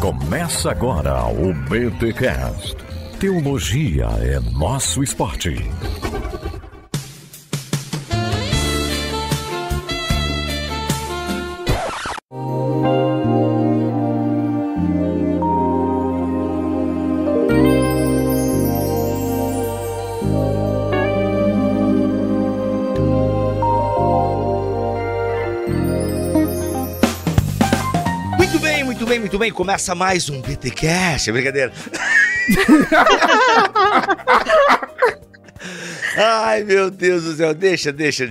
Começa agora o BTCast. Teologia é nosso esporte. Começa mais um BTcast, é brincadeira. Ai, meu Deus do céu, deixa, deixa,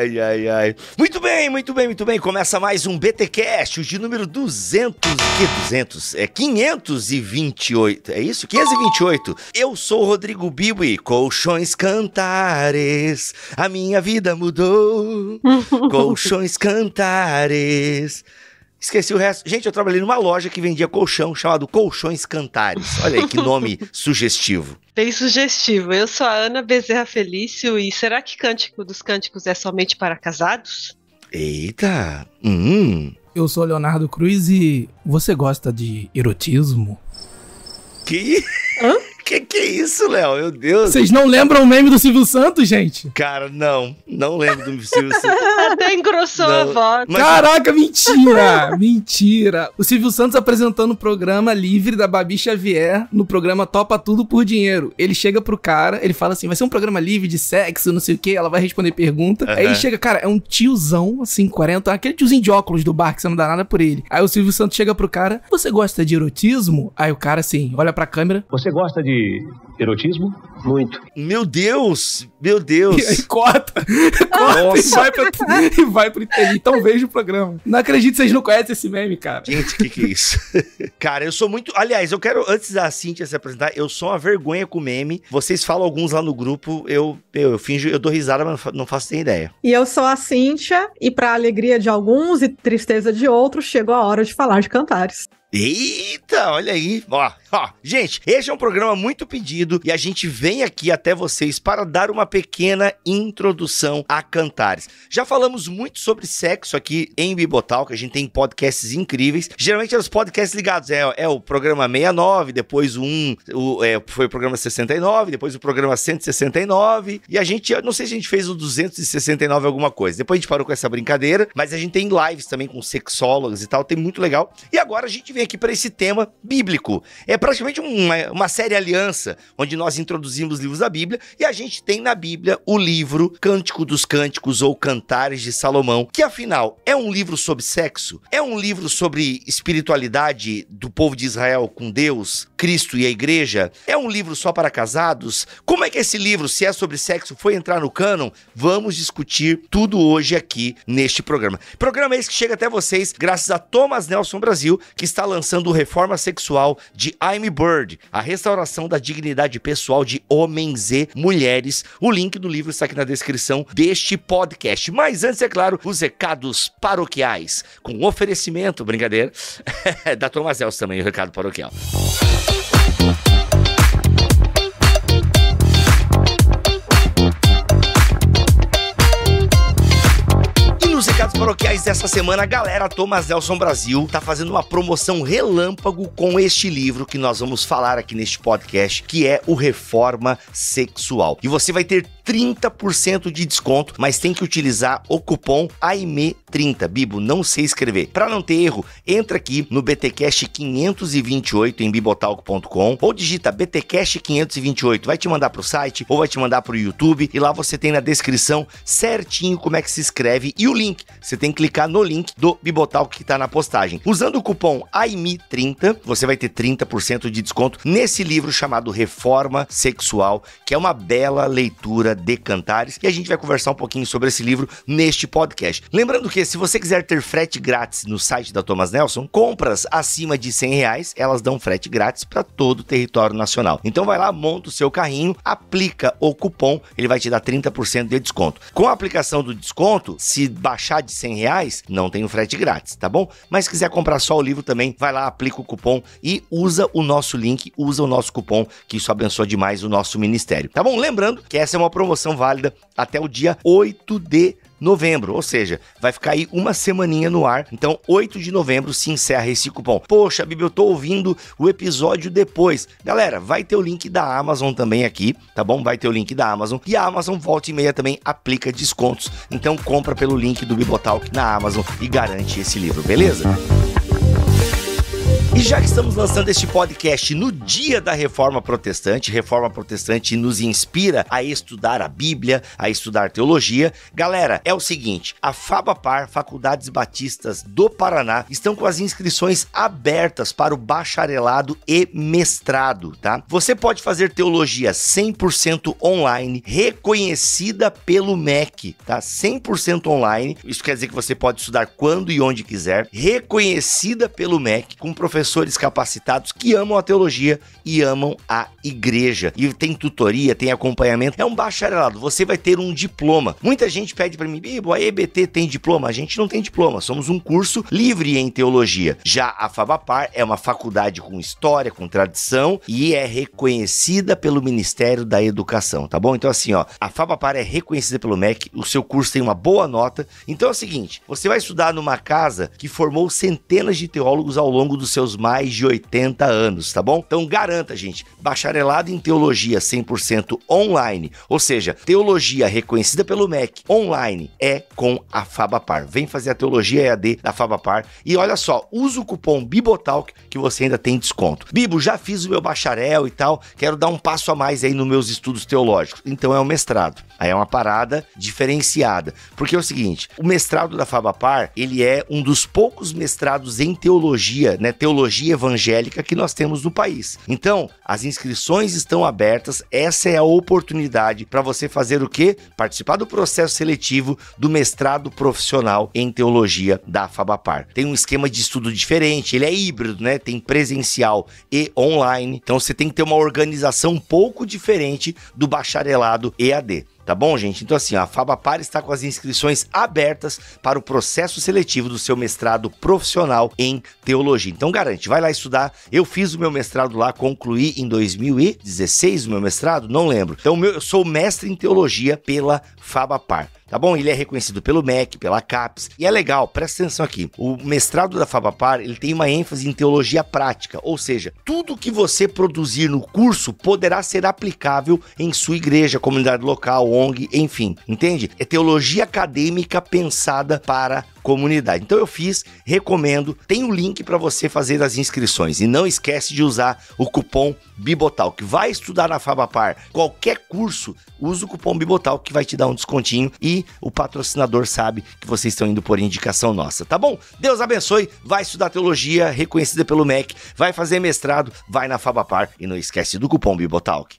Ai, ai, ai. Muito bem, muito bem, muito bem. Começa mais um BTcast, o de número 200, que 200? É 528. É isso? 528. Eu sou Rodrigo Bibo e Colchões Cantares. A minha vida mudou. Colchões Cantares. Esqueci o resto. Gente, eu trabalhei numa loja que vendia colchão chamado Colchões Cantares. Olha aí que nome sugestivo. Bem sugestivo. Eu sou a Ana Bezerra Felício e será que Cântico dos Cânticos é somente para casados? Eita! Hum. Eu sou Leonardo Cruz e você gosta de erotismo? Que? Que que é isso, Léo? Meu Deus. Vocês não lembram o meme do Silvio Santos, gente? Cara, não. Não lembro do Silvio Santos. Até engrossou não. a voz. Mas... Caraca, mentira! mentira! O Silvio Santos apresentando o programa livre da Babi Xavier no programa Topa Tudo por Dinheiro. Ele chega pro cara, ele fala assim: vai ser um programa livre de sexo, não sei o que, ela vai responder pergunta. Uhum. Aí chega, cara, é um tiozão, assim, 40, aquele tiozinho de óculos do bar que você não dá nada por ele. Aí o Silvio Santos chega pro cara: você gosta de erotismo? Aí o cara, assim, olha pra câmera: você gosta de de erotismo? Muito. Meu Deus! Meu Deus! E aí corta! corta Nossa. e vai, pra, e vai pro TV. Então veja o programa. Não acredito que vocês não conhecem esse meme, cara. Gente, o que, que é isso? cara, eu sou muito. Aliás, eu quero, antes da Cintia se apresentar, eu sou uma vergonha com meme. Vocês falam alguns lá no grupo, eu, eu, eu finjo, eu dou risada, mas não faço nem ideia. E eu sou a Cintia, e pra alegria de alguns e tristeza de outros, chegou a hora de falar de cantares. Eita, olha aí. Ó, ó, Gente, este é um programa muito pedido e a gente vem aqui até vocês para dar uma pequena introdução a Cantares. Já falamos muito sobre sexo aqui em Bibotal, que a gente tem podcasts incríveis. Geralmente eram é os podcasts ligados. É, é o programa 69, depois o 1, o, é, foi o programa 69, depois o programa 169. E a gente, não sei se a gente fez o 269 alguma coisa. Depois a gente parou com essa brincadeira, mas a gente tem lives também com sexólogos e tal, tem muito legal. E agora a gente vem vem aqui para esse tema bíblico. É praticamente uma, uma série aliança, onde nós introduzimos livros da Bíblia e a gente tem na Bíblia o livro Cântico dos Cânticos ou Cantares de Salomão, que afinal é um livro sobre sexo, é um livro sobre espiritualidade do povo de Israel com Deus, Cristo e a igreja, é um livro só para casados. Como é que esse livro, se é sobre sexo, foi entrar no cânon? Vamos discutir tudo hoje aqui neste programa. Programa esse que chega até vocês graças a Thomas Nelson Brasil, que está lançando Reforma Sexual de Amy Bird, a restauração da dignidade pessoal de homens e mulheres. O link do livro está aqui na descrição deste podcast. Mas antes, é claro, os recados paroquiais, com oferecimento, brincadeira, da Thomas Elson também, o recado paroquial. paroquiais dessa semana, a galera Thomas Nelson Brasil tá fazendo uma promoção relâmpago com este livro que nós vamos falar aqui neste podcast, que é o Reforma Sexual. E você vai ter 30% de desconto, mas tem que utilizar o cupom AIME30. Bibo, não sei escrever. Para não ter erro, entra aqui no BTcast 528 em bibotalk.com ou digita BTcast 528, vai te mandar pro site ou vai te mandar pro YouTube e lá você tem na descrição certinho como é que se escreve e o link. Você tem que clicar no link do Bibotalk que tá na postagem. Usando o cupom AIME30, você vai ter 30% de desconto nesse livro chamado Reforma Sexual, que é uma bela leitura Literatura de Cantares e a gente vai conversar um pouquinho sobre esse livro neste podcast. Lembrando que se você quiser ter frete grátis no site da Thomas Nelson, compras acima de 100 reais, elas dão frete grátis para todo o território nacional. Então vai lá, monta o seu carrinho, aplica o cupom, ele vai te dar 30% de desconto. Com a aplicação do desconto, se baixar de 100 reais, não tem o frete grátis, tá bom? Mas se quiser comprar só o livro também, vai lá, aplica o cupom e usa o nosso link, usa o nosso cupom, que isso abençoa demais o nosso ministério, tá bom? Lembrando que essa é uma promoção válida até o dia 8 de novembro, ou seja, vai ficar aí uma semaninha no ar. Então, 8 de novembro se encerra esse cupom. Poxa, Bibi, eu tô ouvindo o episódio depois. Galera, vai ter o link da Amazon também aqui, tá bom? Vai ter o link da Amazon. E a Amazon volta e meia também aplica descontos. Então, compra pelo link do Bibotalk na Amazon e garante esse livro, beleza? E já que estamos lançando este podcast no dia da Reforma Protestante, Reforma Protestante nos inspira a estudar a Bíblia, a estudar teologia. Galera, é o seguinte: a FABAPAR, Faculdades Batistas do Paraná, estão com as inscrições abertas para o bacharelado e mestrado, tá? Você pode fazer teologia 100% online, reconhecida pelo MEC, tá? 100% online. Isso quer dizer que você pode estudar quando e onde quiser, reconhecida pelo MEC, com professor professores capacitados que amam a teologia e amam a igreja. E tem tutoria, tem acompanhamento. É um bacharelado, você vai ter um diploma. Muita gente pede para mim, Bibo, a EBT tem diploma? A gente não tem diploma, somos um curso livre em teologia. Já a Favapar é uma faculdade com história, com tradição e é reconhecida pelo Ministério da Educação, tá bom? Então assim, ó, a Favapar é reconhecida pelo MEC, o seu curso tem uma boa nota. Então é o seguinte, você vai estudar numa casa que formou centenas de teólogos ao longo dos seus mais de 80 anos, tá bom? Então garanta, gente, bacharelado em teologia 100% online, ou seja, teologia reconhecida pelo MEC online é com a Fabapar. Vem fazer a teologia EAD da Fabapar e olha só, usa o cupom Bibotalk que você ainda tem desconto. Bibo, já fiz o meu bacharel e tal, quero dar um passo a mais aí nos meus estudos teológicos. Então é um mestrado. Aí é uma parada diferenciada, porque é o seguinte, o mestrado da Fabapar, ele é um dos poucos mestrados em teologia, né, teologia teologia evangélica que nós temos no país. Então, as inscrições estão abertas, essa é a oportunidade para você fazer o quê? Participar do processo seletivo do mestrado profissional em teologia da Fabapar. Tem um esquema de estudo diferente, ele é híbrido, né? Tem presencial e online. Então, você tem que ter uma organização um pouco diferente do bacharelado EAD. Tá bom, gente? Então, assim, a Fabapar está com as inscrições abertas para o processo seletivo do seu mestrado profissional em teologia. Então, garante, vai lá estudar. Eu fiz o meu mestrado lá, concluí em 2016 o meu mestrado, não lembro. Então, eu sou mestre em teologia pela Fabapar tá bom? Ele é reconhecido pelo MEC, pela CAPES. E é legal, presta atenção aqui. O mestrado da Fabapar, ele tem uma ênfase em teologia prática, ou seja, tudo que você produzir no curso poderá ser aplicável em sua igreja, comunidade local, ONG, enfim, entende? É teologia acadêmica pensada para comunidade. Então eu fiz, recomendo, tem o um link para você fazer as inscrições e não esquece de usar o cupom Bibotal, que vai estudar na Fabapar, qualquer curso, usa o cupom Bibotal que vai te dar um descontinho e o patrocinador sabe que vocês estão indo por indicação nossa, tá bom? Deus abençoe, vai estudar teologia reconhecida pelo MEC, vai fazer mestrado, vai na Fabapar e não esquece do cupom Bibotalk.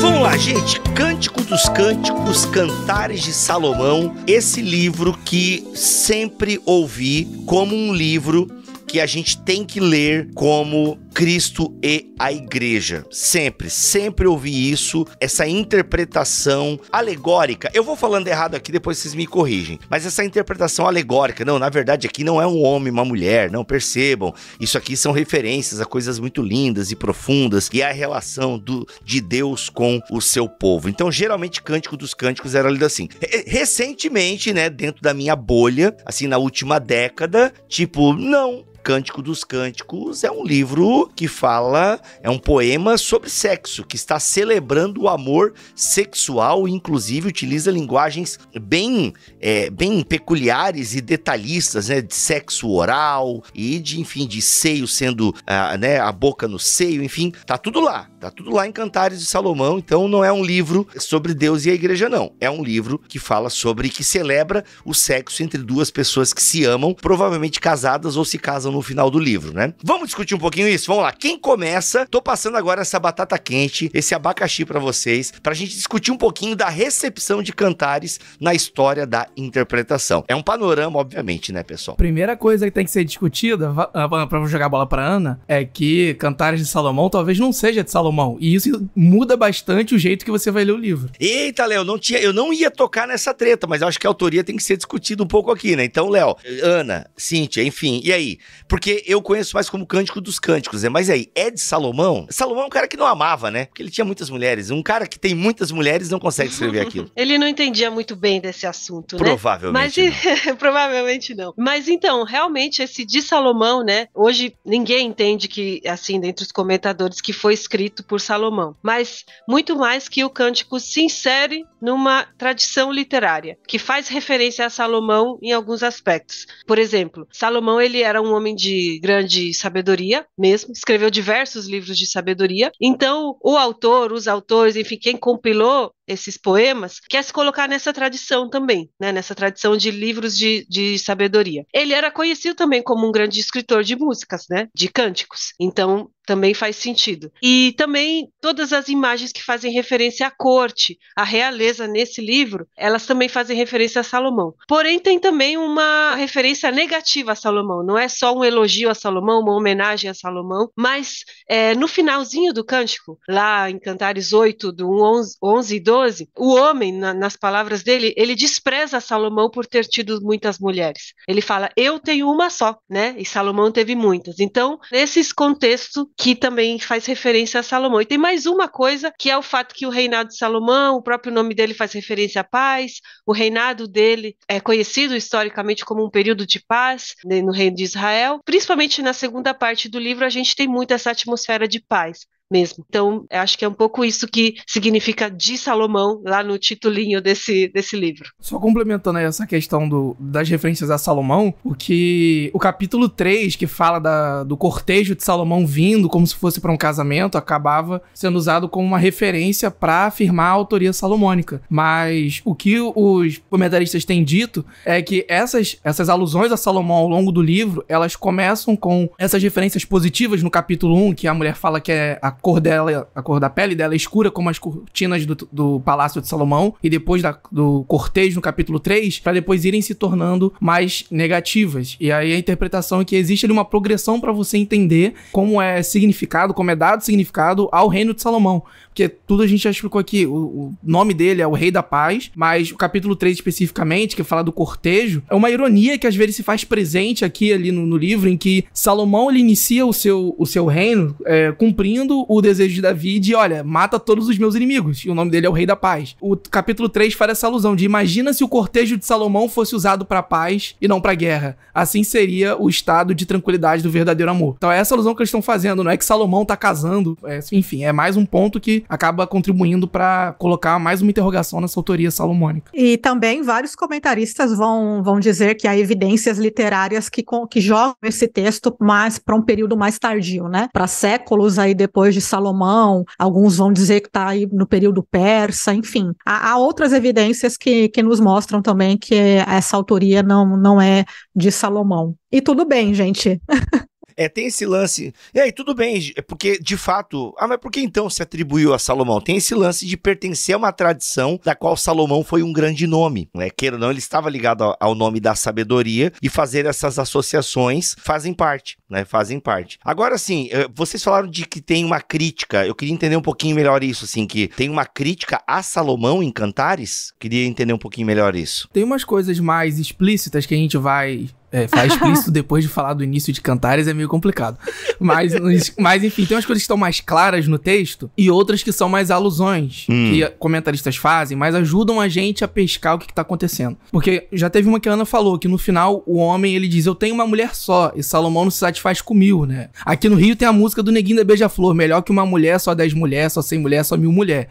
Vamos lá, gente. Cântico dos Cânticos, Cantares de Salomão. Esse livro que sempre ouvi como um livro que a gente tem que ler como Cristo e a igreja. Sempre, sempre ouvi isso, essa interpretação alegórica. Eu vou falando errado aqui, depois vocês me corrigem. Mas essa interpretação alegórica, não, na verdade aqui não é um homem, uma mulher, não percebam. Isso aqui são referências a coisas muito lindas e profundas e a relação do, de Deus com o seu povo. Então, geralmente Cântico dos Cânticos era lido assim. Recentemente, né, dentro da minha bolha, assim na última década, tipo, não, Cântico dos Cânticos é um livro que fala, é um poema sobre sexo, que está celebrando o amor sexual e inclusive utiliza linguagens bem, é, bem peculiares e detalhistas, né, de sexo oral e de, enfim, de seio sendo, ah, né, a boca no seio, enfim, tá tudo lá, tá tudo lá em Cantares de Salomão, então não é um livro sobre Deus e a igreja não, é um livro que fala sobre, que celebra o sexo entre duas pessoas que se amam, provavelmente casadas ou se casam no final do livro, né? Vamos discutir um pouquinho isso? Vamos Vamos lá, quem começa? Tô passando agora essa batata quente, esse abacaxi para vocês, pra gente discutir um pouquinho da recepção de Cantares na história da interpretação. É um panorama, obviamente, né, pessoal? Primeira coisa que tem que ser discutida, ah, para jogar bola para Ana, é que Cantares de Salomão talvez não seja de Salomão, e isso muda bastante o jeito que você vai ler o livro. Eita, Léo, não tinha, eu não ia tocar nessa treta, mas acho que a autoria tem que ser discutida um pouco aqui, né? Então, Léo, Ana, Cíntia, enfim, e aí? Porque eu conheço mais como Cântico dos Cânticos, José, mas aí, é de Salomão? Salomão é um cara que não amava, né? Porque ele tinha muitas mulheres. Um cara que tem muitas mulheres não consegue escrever aquilo. ele não entendia muito bem desse assunto, né? provavelmente né? Mas, provavelmente não. Mas então, realmente, esse de Salomão, né? Hoje ninguém entende que, assim, dentre os comentadores, que foi escrito por Salomão. Mas muito mais que o cântico se insere numa tradição literária, que faz referência a Salomão em alguns aspectos. Por exemplo, Salomão ele era um homem de grande sabedoria mesmo escreveu diversos livros de sabedoria. Então, o autor, os autores, enfim, quem compilou esses poemas, quer se colocar nessa tradição também, né, nessa tradição de livros de, de sabedoria. Ele era conhecido também como um grande escritor de músicas, né, de cânticos. Então, também faz sentido. E também todas as imagens que fazem referência à corte, à realeza nesse livro, elas também fazem referência a Salomão. Porém, tem também uma referência negativa a Salomão. Não é só um elogio a Salomão, uma homenagem a Salomão, mas é, no finalzinho do cântico, lá em Cantares 8, do 11, 11 e 12, 12, o homem, na, nas palavras dele, ele despreza Salomão por ter tido muitas mulheres. Ele fala, eu tenho uma só, né? E Salomão teve muitas. Então, nesses contextos que também faz referência a Salomão. E tem mais uma coisa, que é o fato que o reinado de Salomão, o próprio nome dele faz referência à paz, o reinado dele é conhecido historicamente como um período de paz né, no reino de Israel. Principalmente na segunda parte do livro, a gente tem muito essa atmosfera de paz mesmo. Então, acho que é um pouco isso que significa de Salomão lá no titulinho desse, desse livro. Só complementando essa questão do, das referências a Salomão, o que o capítulo 3, que fala da, do cortejo de Salomão vindo como se fosse para um casamento, acabava sendo usado como uma referência para afirmar a autoria salomônica. Mas o que os comentaristas têm dito é que essas, essas alusões a Salomão ao longo do livro, elas começam com essas referências positivas no capítulo 1, que a mulher fala que é a cor dela, a cor da pele dela é escura como as cortinas do, do Palácio de Salomão e depois da, do cortejo no capítulo 3, para depois irem se tornando mais negativas. E aí a interpretação é que existe ali uma progressão para você entender como é significado, como é dado significado ao reino de Salomão. Porque tudo a gente já explicou aqui, o, o nome dele é o Rei da Paz, mas o capítulo 3 especificamente, que fala do cortejo, é uma ironia que às vezes se faz presente aqui ali no, no livro, em que Salomão ele inicia o seu, o seu reino é, cumprindo o desejo de Davi de, olha, mata todos os meus inimigos. E o nome dele é o Rei da Paz. O capítulo 3 faz essa alusão de imagina se o cortejo de Salomão fosse usado para paz e não para guerra. Assim seria o estado de tranquilidade do verdadeiro amor. Então é essa alusão que eles estão fazendo, não é que Salomão tá casando. É, enfim, é mais um ponto que acaba contribuindo para colocar mais uma interrogação nessa autoria salomônica. E também vários comentaristas vão, vão dizer que há evidências literárias que, que jogam esse texto mais para um período mais tardio, né? Para séculos aí depois de de Salomão, alguns vão dizer que está aí no período persa, enfim. Há, há outras evidências que, que nos mostram também que essa autoria não, não é de Salomão. E tudo bem, gente. É, tem esse lance. E aí, tudo bem, é porque de fato. Ah, mas por que então se atribuiu a Salomão? Tem esse lance de pertencer a uma tradição da qual Salomão foi um grande nome. Né? Queira ou não, ele estava ligado ao nome da sabedoria e fazer essas associações fazem parte né? Fazem parte. Agora, assim, eh, vocês falaram de que tem uma crítica. Eu queria entender um pouquinho melhor isso, assim, que tem uma crítica a Salomão em Cantares? Queria entender um pouquinho melhor isso. Tem umas coisas mais explícitas que a gente vai é, falar explícito depois de falar do início de Cantares é meio complicado. Mas, mas enfim, tem umas coisas que estão mais claras no texto e outras que são mais alusões hum. que comentaristas fazem, mas ajudam a gente a pescar o que, está acontecendo. Porque já teve uma que a Ana falou, que no final o homem ele diz: Eu tenho uma mulher só, e Salomão não se satisfaz faz com mil, né? Aqui no Rio tem a música do Neguinho da Beija-Flor, melhor que uma mulher, só dez mulheres, só cem mulheres, só mil mulheres.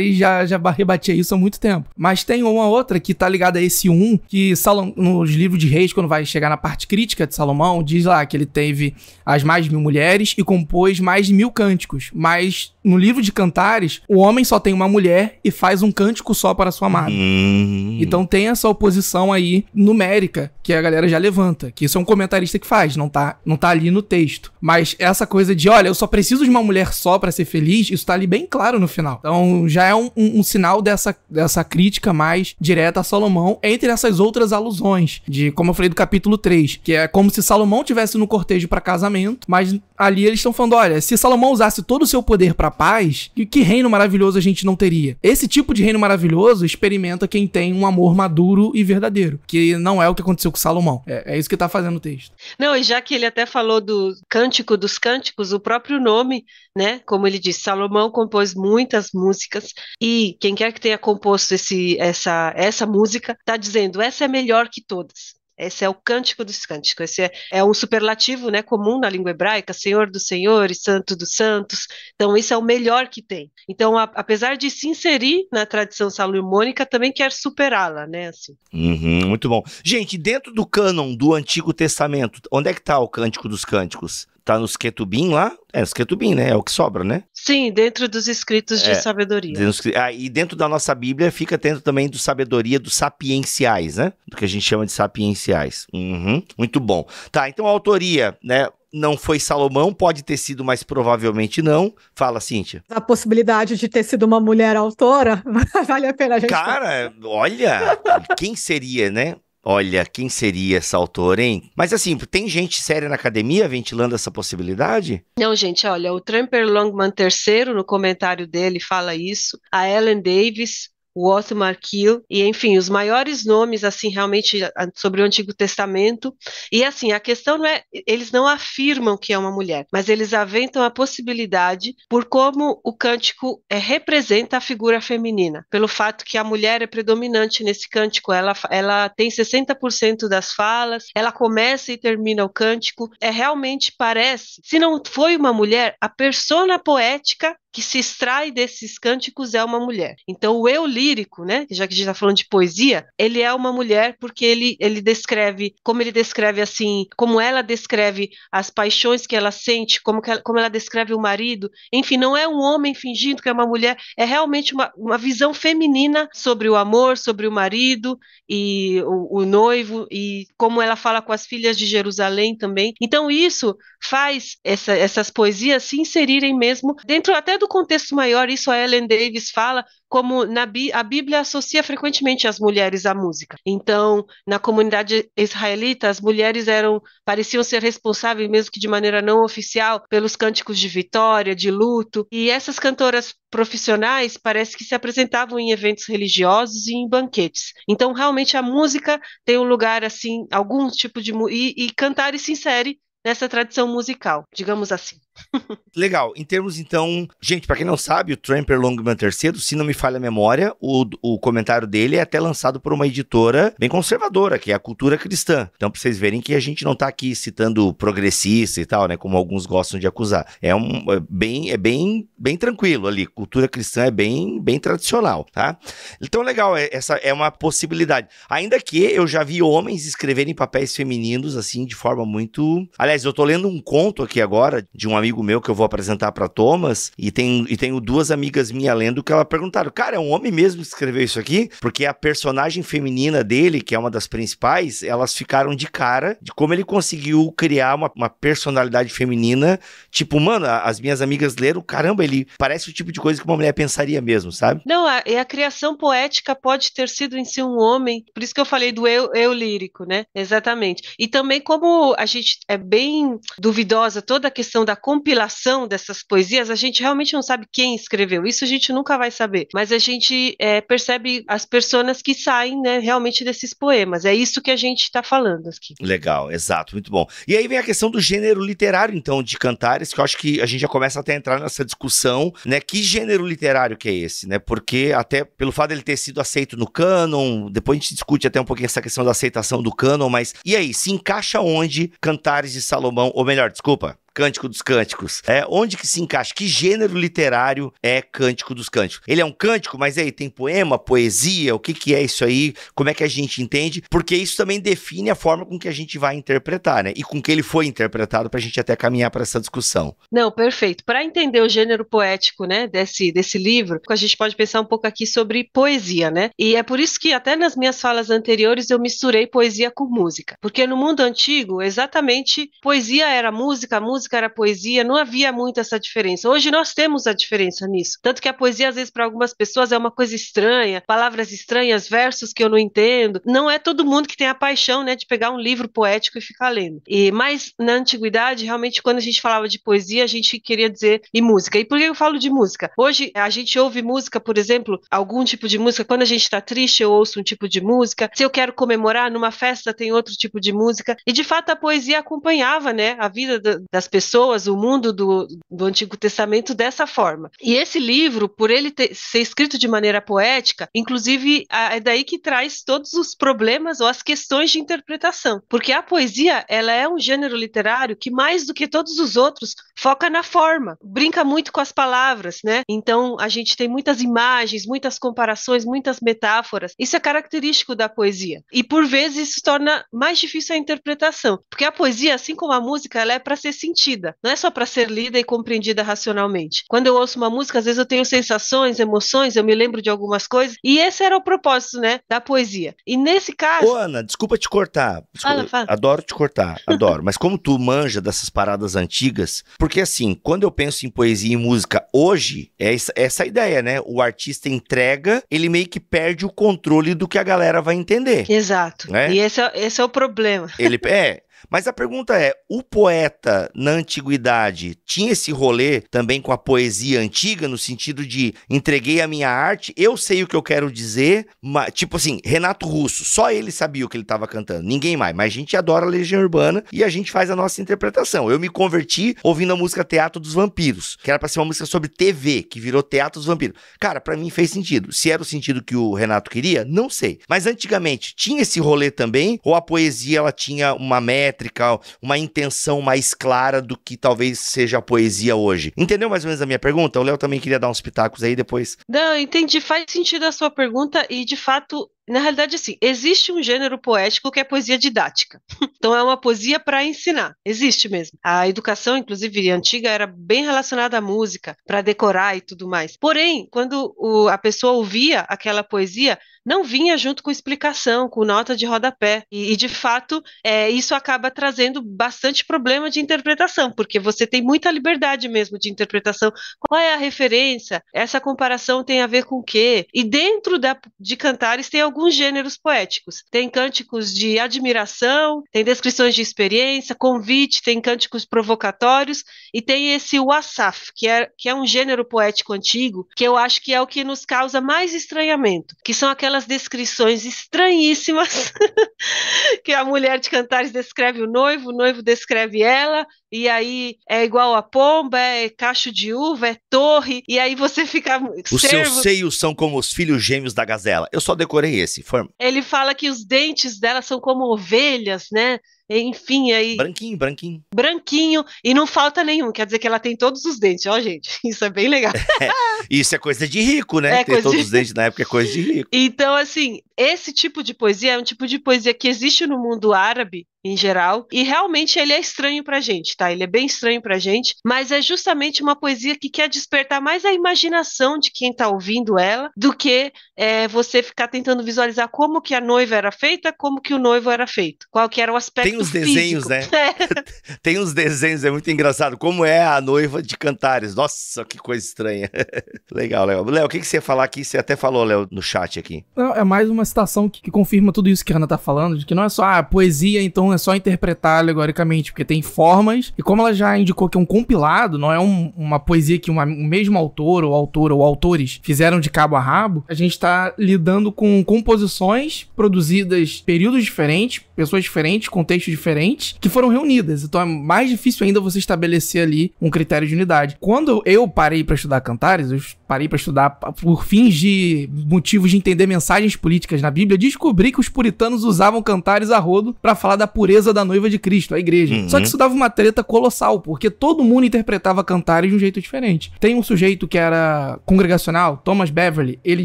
e já, já rebatia isso há muito tempo. Mas tem uma outra que tá ligada a esse um, que Salom, nos livros de reis, quando vai chegar na parte crítica de Salomão, diz lá que ele teve as mais mil mulheres e compôs mais de mil cânticos, mas no livro de Cantares, o homem só tem uma mulher e faz um cântico só para sua amada. Uhum. Então tem essa oposição aí numérica que a galera já levanta, que isso é um comentarista que faz, não tá, não tá ali no texto. Mas essa coisa de, olha, eu só preciso de uma mulher só para ser feliz, isso tá ali bem claro no final. Então já é um, um, um, sinal dessa, dessa crítica mais direta a Salomão, entre essas outras alusões, de como eu falei do capítulo 3, que é como se Salomão tivesse no cortejo para casamento, mas ali eles estão falando, olha, se Salomão usasse todo o seu poder para paz, que, que reino maravilhoso a gente não teria? Esse tipo de reino maravilhoso experimenta quem tem um amor maduro e verdadeiro, que não é o que aconteceu com Salomão. É, é isso que está fazendo o texto. Não, e já que ele até falou do Cântico dos Cânticos, o próprio nome, né? Como ele disse, Salomão compôs muitas músicas e quem quer que tenha composto esse, essa, essa música está dizendo essa é melhor que todas. Esse é o cântico dos cânticos. Esse é, é um superlativo né, comum na língua hebraica, Senhor dos Senhores, Santo dos Santos. Então, isso é o melhor que tem. Então, a, apesar de se inserir na tradição salomônica, também quer superá-la, né? Assim. Uhum, muito bom. Gente, dentro do cânon do Antigo Testamento, onde é que está o Cântico dos Cânticos? tá nos Ketubim lá? É, os Ketubim, né? É o que sobra, né? Sim, dentro dos escritos de é, sabedoria. Dentro, ah, e dentro da nossa Bíblia fica dentro também do sabedoria dos sapienciais, né? Do que a gente chama de sapienciais. Uhum, muito bom. Tá, então a autoria, né? não foi Salomão, pode ter sido, mas provavelmente não. Fala, Cíntia. A possibilidade de ter sido uma mulher autora, vale a pena a gente. Cara, olha, quem seria, né? Olha, quem seria essa autora, hein? Mas assim, tem gente séria na academia ventilando essa possibilidade? Não, gente, olha, o Tramper Longman III, no comentário dele, fala isso. A Ellen Davis, o Otto Marquil, e enfim, os maiores nomes, assim, realmente sobre o Antigo Testamento. E assim, a questão não é, eles não afirmam que é uma mulher, mas eles aventam a possibilidade por como o cântico é, representa a figura feminina, pelo fato que a mulher é predominante nesse cântico, ela, ela tem 60% das falas, ela começa e termina o cântico, é realmente parece, se não foi uma mulher, a persona poética que se extrai desses cânticos é uma mulher. Então, o eu lírico, né, já que a gente está falando de poesia, ele é uma mulher porque ele, ele descreve, como ele descreve assim, como ela descreve as paixões que ela sente, como, ela, como ela descreve o marido. Enfim, não é um homem fingindo que é uma mulher, é realmente uma, uma visão feminina sobre o amor, sobre o marido e o, o noivo, e como ela fala com as filhas de Jerusalém também. Então, isso faz essa, essas poesias se inserirem mesmo dentro até do contexto maior, isso a Ellen Davis fala, como na Bí a Bíblia associa frequentemente as mulheres à música. Então, na comunidade israelita, as mulheres eram pareciam ser responsáveis, mesmo que de maneira não oficial, pelos cânticos de vitória, de luto. E essas cantoras profissionais parece que se apresentavam em eventos religiosos e em banquetes. Então, realmente a música tem um lugar assim, algum tipo de e, e cantar e se insere nessa tradição musical, digamos assim. Legal. Em termos, então, gente, para quem não sabe, o Tramper Longman III, se não me falha a memória, o, o comentário dele é até lançado por uma editora bem conservadora, que é a Cultura Cristã. Então, pra vocês verem que a gente não tá aqui citando progressista e tal, né? Como alguns gostam de acusar. É um é bem, é bem, bem tranquilo ali. Cultura cristã é bem, bem tradicional, tá? Então, legal, é, essa é uma possibilidade. Ainda que eu já vi homens escreverem papéis femininos, assim, de forma muito. Aliás, eu tô lendo um conto aqui agora de um amigo meu que eu vou apresentar para Thomas e tenho, e tenho duas amigas minhas lendo que ela perguntaram: cara, é um homem mesmo que escreveu isso aqui? Porque a personagem feminina dele, que é uma das principais, elas ficaram de cara de como ele conseguiu criar uma, uma personalidade feminina. Tipo, mano, as minhas amigas leram, caramba, ele parece o tipo de coisa que uma mulher pensaria mesmo, sabe? Não, a, a criação poética pode ter sido em si um homem, por isso que eu falei do eu, eu lírico, né? Exatamente. E também, como a gente é bem duvidosa toda a questão da compilação dessas poesias, a gente realmente não sabe quem escreveu, isso a gente nunca vai saber, mas a gente é, percebe as pessoas que saem né, realmente desses poemas, é isso que a gente está falando aqui. Legal, exato, muito bom. E aí vem a questão do gênero literário, então, de cantares, que eu acho que a gente já começa até a entrar nessa discussão, né, que gênero literário que é esse, né, porque até pelo fato dele ter sido aceito no cânon, depois a gente discute até um pouquinho essa questão da aceitação do cânon, mas e aí, se encaixa onde Cantares de Salomão, ou melhor, desculpa, Cântico dos Cânticos? É, onde que se encaixa? Que gênero literário é Cântico dos Cânticos? Ele é um cântico, mas aí tem poema, poesia, o que que é isso aí? Como é que a gente entende? Porque isso também define a forma com que a gente vai interpretar, né? E com que ele foi interpretado para a gente até caminhar para essa discussão. Não, perfeito. Para entender o gênero poético, né, desse desse livro, a gente pode pensar um pouco aqui sobre poesia, né? E é por isso que até nas minhas falas anteriores eu misturei poesia com música, porque no mundo antigo, exatamente, poesia era música, música música era poesia, não havia muito essa diferença. Hoje nós temos a diferença nisso. Tanto que a poesia, às vezes, para algumas pessoas é uma coisa estranha, palavras estranhas, versos que eu não entendo. Não é todo mundo que tem a paixão né, de pegar um livro poético e ficar lendo. E Mas na antiguidade, realmente, quando a gente falava de poesia, a gente queria dizer e música. E por que eu falo de música? Hoje a gente ouve música, por exemplo, algum tipo de música. Quando a gente está triste, eu ouço um tipo de música. Se eu quero comemorar, numa festa tem outro tipo de música. E de fato a poesia acompanhava né, a vida das pessoas, o mundo do, do Antigo Testamento dessa forma. E esse livro, por ele ter, ser escrito de maneira poética, inclusive é daí que traz todos os problemas ou as questões de interpretação, porque a poesia ela é um gênero literário que mais do que todos os outros foca na forma, brinca muito com as palavras, né? Então a gente tem muitas imagens, muitas comparações, muitas metáforas. Isso é característico da poesia. E por vezes isso torna mais difícil a interpretação, porque a poesia, assim como a música, ela é para ser sentida sentida, não é só para ser lida e compreendida racionalmente. Quando eu ouço uma música, às vezes eu tenho sensações, emoções, eu me lembro de algumas coisas, e esse era o propósito, né, da poesia. E nesse caso. Ô, Ana, desculpa te cortar. Desculpa, fala, fala. Adoro te cortar, adoro. Mas como tu manja dessas paradas antigas, porque assim, quando eu penso em poesia e música hoje, é essa, ideia, né? O artista entrega, ele meio que perde o controle do que a galera vai entender. Exato. Né? E esse é, esse é o problema. Ele é. Mas a pergunta é: o poeta na antiguidade tinha esse rolê também com a poesia antiga, no sentido de entreguei a minha arte, eu sei o que eu quero dizer, mas, tipo assim, Renato Russo, só ele sabia o que ele estava cantando, ninguém mais. Mas a gente adora a Legião Urbana e a gente faz a nossa interpretação. Eu me converti ouvindo a música Teatro dos Vampiros, que era pra ser uma música sobre TV, que virou Teatro dos Vampiros. Cara, para mim fez sentido. Se era o sentido que o Renato queria, não sei. Mas antigamente tinha esse rolê também, ou a poesia ela tinha uma média métrica, uma intenção mais clara do que talvez seja a poesia hoje. Entendeu mais ou menos a minha pergunta? O Léo também queria dar uns pitacos aí depois. Não, entendi. Faz sentido a sua pergunta e, de fato, na realidade, assim, existe um gênero poético que é poesia didática. Então, é uma poesia para ensinar. Existe mesmo. A educação, inclusive, antiga era bem relacionada à música, para decorar e tudo mais. Porém, quando o, a pessoa ouvia aquela poesia, não vinha junto com explicação, com nota de rodapé. E, e de fato, é, isso acaba trazendo bastante problema de interpretação, porque você tem muita liberdade mesmo de interpretação. Qual é a referência? Essa comparação tem a ver com o quê? E dentro da, de cantares tem alguns gêneros poéticos. Tem cânticos de admiração, tem descrições de experiência, convite, tem cânticos provocatórios e tem esse wasaf, que é, que é um gênero poético antigo, que eu acho que é o que nos causa mais estranhamento, que são aquelas descrições estranhíssimas que a mulher de Cantares descreve o noivo, o noivo descreve ela, e aí é igual a pomba, é cacho de uva, é torre, e aí você fica... Os servo... seus seios são como os filhos gêmeos da gazela. Eu só decorei esse? Ele fala que os dentes dela são como ovelhas, né? Enfim, aí. Branquinho, branquinho. Branquinho, e não falta nenhum. Quer dizer que ela tem todos os dentes, ó, gente. Isso é bem legal. É, isso é coisa de rico, né? É, ter todos de... os dentes na época é coisa de rico. Então, assim, esse tipo de poesia é um tipo de poesia que existe no mundo árabe em geral, e realmente ele é estranho pra gente, tá? Ele é bem estranho pra gente, mas é justamente uma poesia que quer despertar mais a imaginação de quem tá ouvindo ela do que é, você ficar tentando visualizar como que a noiva era feita, como que o noivo era feito, qual que era o aspecto Tem os desenhos, né? É. Tem os desenhos, é muito engraçado, como é a noiva de Cantares, nossa, que coisa estranha. legal, Léo. Léo, o que, que você ia falar aqui? Você até falou, Léo, no chat aqui. é, é mais uma citação que, que, confirma tudo isso que a Ana tá falando, de que não é só, ah, poesia, então é só interpretar alegoricamente, porque tem formas, e como ela já indicou que é um compilado, não é um, uma poesia que uma, um mesmo autor ou autora ou autores fizeram de cabo a rabo, a gente tá lidando com composições produzidas períodos diferentes, pessoas diferentes, contextos diferentes, que foram reunidas. Então é mais difícil ainda você estabelecer ali um critério de unidade. Quando eu parei para estudar Cantares, eu parei para estudar por fins de motivos de entender mensagens políticas na Bíblia, descobri que os puritanos usavam cantares a rodo para falar da pureza da noiva de Cristo, a igreja. Uhum. Só que uhum. isso dava uma treta colossal, porque todo mundo interpretava cantares de um jeito diferente. Tem um sujeito que era congregacional, Thomas Beverly, ele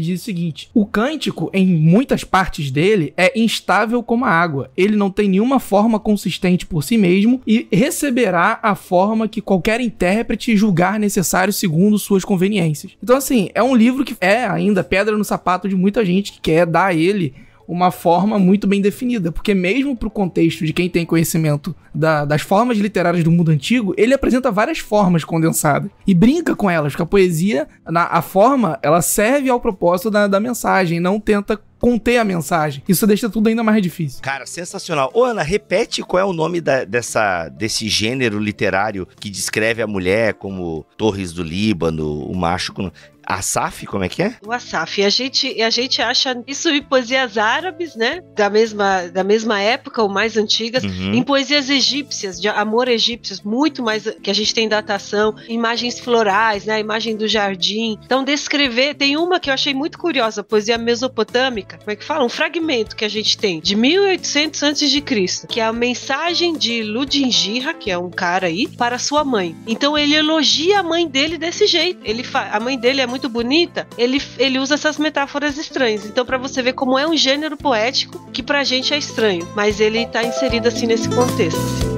diz o seguinte: o cântico, em muitas partes dele, é instável como a água. Ele não tem nenhuma forma consistente por si mesmo e receberá a forma que qualquer intérprete julgar necessário segundo suas conveniências. Então, assim, é um livro que é ainda pedra no sapato de muita gente que quer dar ele uma forma muito bem definida, porque mesmo para o contexto de quem tem conhecimento da, das formas literárias do mundo antigo, ele apresenta várias formas condensadas e brinca com elas, porque a poesia, na, a forma, ela serve ao propósito da, da mensagem, não tenta conter a mensagem. Isso deixa tudo ainda mais difícil. Cara, sensacional. Ô, Ana, repete qual é o nome da, dessa, desse gênero literário que descreve a mulher como Torres do Líbano, o macho. Asaf, como é que é? O Asaf. E a gente, a gente acha isso em poesias árabes, né? Da mesma, da mesma época, ou mais antigas, uhum. em poesias egípcias, de amor egípcios, muito mais que a gente tem datação, imagens florais, né? A imagem do jardim. Então, descrever. Tem uma que eu achei muito curiosa, poesia mesopotâmica, como é que fala? Um fragmento que a gente tem de 1800 a.C., que é a mensagem de Ludingira, que é um cara aí, para sua mãe. Então, ele elogia a mãe dele desse jeito. Ele A mãe dele é muito muito bonita, ele, ele usa essas metáforas estranhas. Então, para você ver como é um gênero poético que pra gente é estranho, mas ele tá inserido assim nesse contexto. Assim.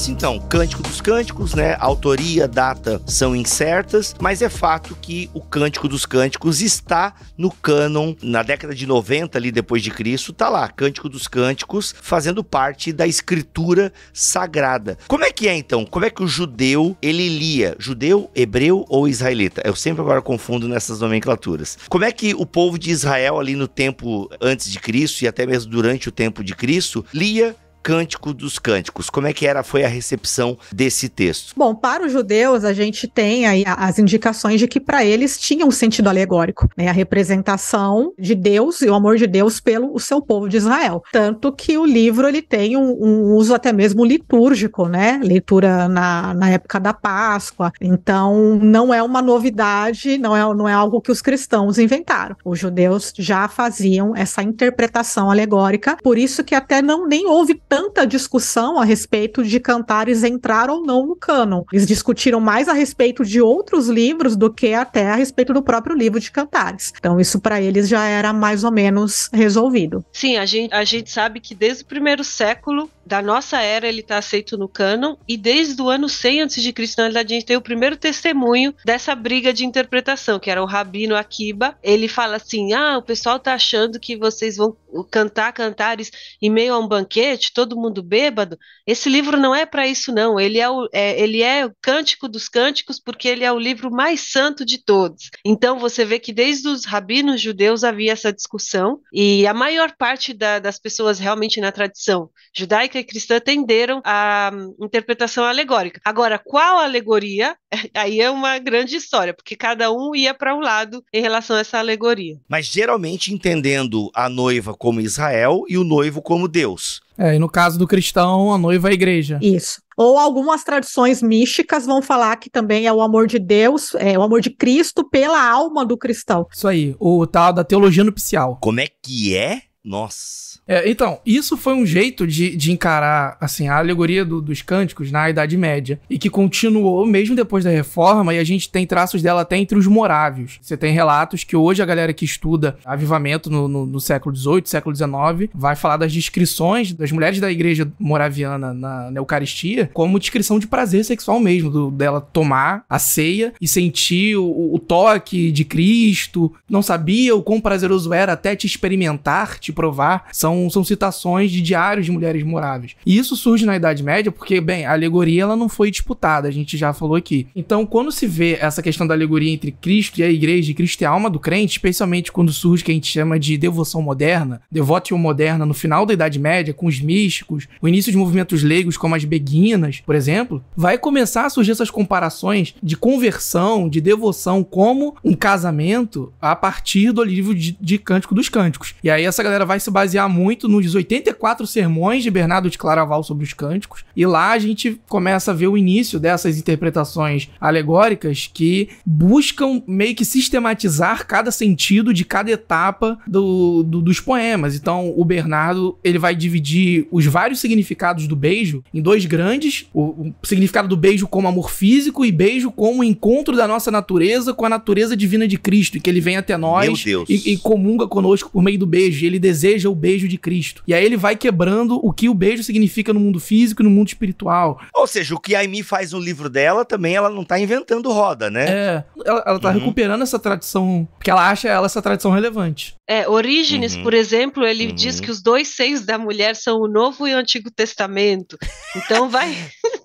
lance então, Cântico dos Cânticos, né? Autoria, data são incertas, mas é fato que o Cântico dos Cânticos está no cânon na década de 90 ali depois de Cristo, tá lá, Cântico dos Cânticos, fazendo parte da escritura sagrada. Como é que é então? Como é que o judeu ele lia? Judeu, hebreu ou israelita? Eu sempre agora confundo nessas nomenclaturas. Como é que o povo de Israel ali no tempo antes de Cristo e até mesmo durante o tempo de Cristo lia Cântico dos Cânticos. Como é que era foi a recepção desse texto? Bom, para os judeus a gente tem aí as indicações de que para eles tinha um sentido alegórico, né? A representação de Deus e o amor de Deus pelo o seu povo de Israel. Tanto que o livro ele tem um, um uso até mesmo litúrgico, né? Leitura na, na época da Páscoa. Então não é uma novidade, não é, não é algo que os cristãos inventaram. Os judeus já faziam essa interpretação alegórica, por isso que até não nem houve tanta discussão a respeito de Cantares entrar ou não no cânon. Eles discutiram mais a respeito de outros livros do que até a respeito do próprio livro de Cantares. Então isso para eles já era mais ou menos resolvido. Sim, a gente, a gente sabe que desde o primeiro século da nossa era ele está aceito no canon e desde o ano 100 antes de Cristo na verdade a gente tem o primeiro testemunho dessa briga de interpretação que era o rabino Akiba ele fala assim ah o pessoal tá achando que vocês vão cantar cantares em meio a um banquete todo mundo bêbado esse livro não é para isso não ele é, o, é, ele é o cântico dos cânticos porque ele é o livro mais santo de todos então você vê que desde os rabinos judeus havia essa discussão e a maior parte da, das pessoas realmente na tradição judaica e cristã tenderam à hum, interpretação alegórica. Agora, qual alegoria? Aí é uma grande história, porque cada um ia para um lado em relação a essa alegoria. Mas geralmente entendendo a noiva como Israel e o noivo como Deus. É, e no caso do cristão, a noiva é a igreja. Isso. Ou algumas tradições místicas vão falar que também é o amor de Deus, é o amor de Cristo pela alma do cristão. Isso aí, o tal da teologia nupcial. Como é que é? Nossa. É, então, isso foi um jeito de, de encarar assim a alegoria do, dos cânticos na Idade Média e que continuou mesmo depois da Reforma e a gente tem traços dela até entre os morávios. Você tem relatos que hoje a galera que estuda avivamento no, no, no século XVIII, século XIX, vai falar das descrições das mulheres da igreja moraviana na, na Eucaristia como descrição de prazer sexual mesmo, do, dela tomar a ceia e sentir o, o toque de Cristo, não sabia o quão prazeroso era até te experimentar, te provar. São são, citações de diários de mulheres moráveis. E isso surge na Idade Média porque, bem, a alegoria ela não foi disputada, a gente já falou aqui. Então, quando se vê essa questão da alegoria entre Cristo e a igreja, e Cristo e a alma do crente, especialmente quando surge o que a gente chama de devoção moderna, devotio moderna no final da Idade Média, com os místicos, o início de movimentos leigos como as beguinas, por exemplo, vai começar a surgir essas comparações de conversão, de devoção como um casamento a partir do livro de, de Cântico dos Cânticos. E aí essa galera vai se basear muito muito nos 84 sermões de Bernardo de Claraval sobre os cânticos, e lá a gente começa a ver o início dessas interpretações alegóricas que buscam meio que sistematizar cada sentido de cada etapa do, do, dos poemas. Então, o Bernardo ele vai dividir os vários significados do beijo em dois grandes: o, o significado do beijo como amor físico e beijo como encontro da nossa natureza com a natureza divina de Cristo, e que ele vem até nós e, e comunga conosco por meio do beijo. Ele deseja o beijo de Cristo. E aí ele vai quebrando o que o beijo significa no mundo físico e no mundo espiritual. Ou seja, o que a Amy faz no livro dela também, ela não tá inventando roda, né? É. Ela, ela tá uhum. recuperando essa tradição, porque ela acha ela essa tradição relevante. É, Orígenes, uhum. por exemplo, ele uhum. diz que os dois seios da mulher são o Novo e o Antigo Testamento. Então vai.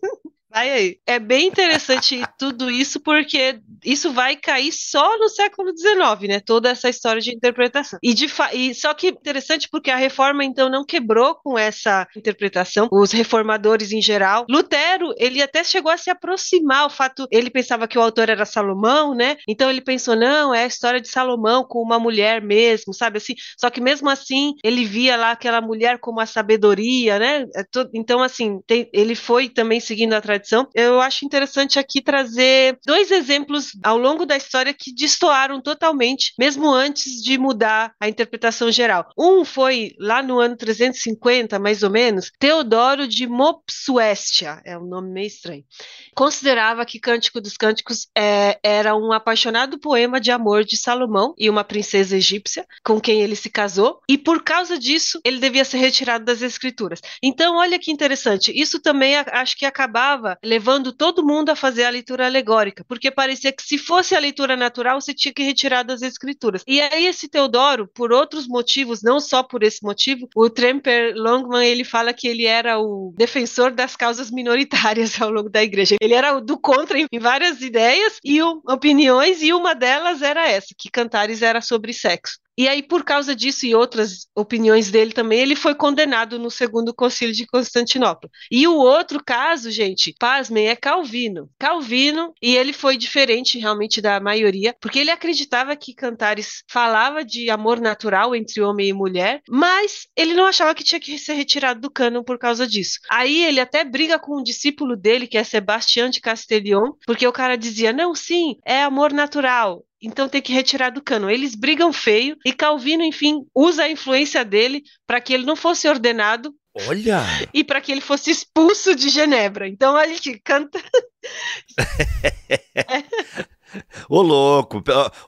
aí. É bem interessante tudo isso, porque isso vai cair só no século XIX, né? Toda essa história de interpretação. E, de e só que interessante porque a reforma, então, não quebrou com essa interpretação. Os reformadores em geral. Lutero, ele até chegou a se aproximar. O fato, ele pensava que o autor era Salomão, né? Então ele pensou, não, é a história de Salomão com uma mulher mesmo, sabe assim? Só que mesmo assim, ele via lá aquela mulher como a sabedoria, né? É então, assim, tem, ele foi também seguindo a tradição tradição, eu acho interessante aqui trazer dois exemplos ao longo da história que destoaram totalmente, mesmo antes de mudar a interpretação geral. Um foi lá no ano 350, mais ou menos, Teodoro de Mopsuestia, é um nome meio estranho, considerava que Cântico dos Cânticos é, era um apaixonado poema de amor de Salomão e uma princesa egípcia com quem ele se casou, e por causa disso ele devia ser retirado das escrituras. Então, olha que interessante, isso também acho que acabava levando todo mundo a fazer a leitura alegórica, porque parecia que se fosse a leitura natural, você tinha que retirar das escrituras. E aí esse Teodoro, por outros motivos, não só por esse motivo, o Tremper Longman, ele fala que ele era o defensor das causas minoritárias ao longo da igreja. Ele era do contra em várias ideias e opiniões, e uma delas era essa, que Cantares era sobre sexo. E aí, por causa disso e outras opiniões dele também, ele foi condenado no segundo concílio de Constantinopla. E o outro caso, gente, pasmem, é Calvino. Calvino, e ele foi diferente realmente da maioria, porque ele acreditava que Cantares falava de amor natural entre homem e mulher, mas ele não achava que tinha que ser retirado do cânon por causa disso. Aí ele até briga com um discípulo dele, que é Sebastião de Castellion, porque o cara dizia: não, sim, é amor natural então tem que retirar do cano. Eles brigam feio e Calvino, enfim, usa a influência dele para que ele não fosse ordenado. Olha! E para que ele fosse expulso de Genebra. Então a gente canta. é. Ô, louco.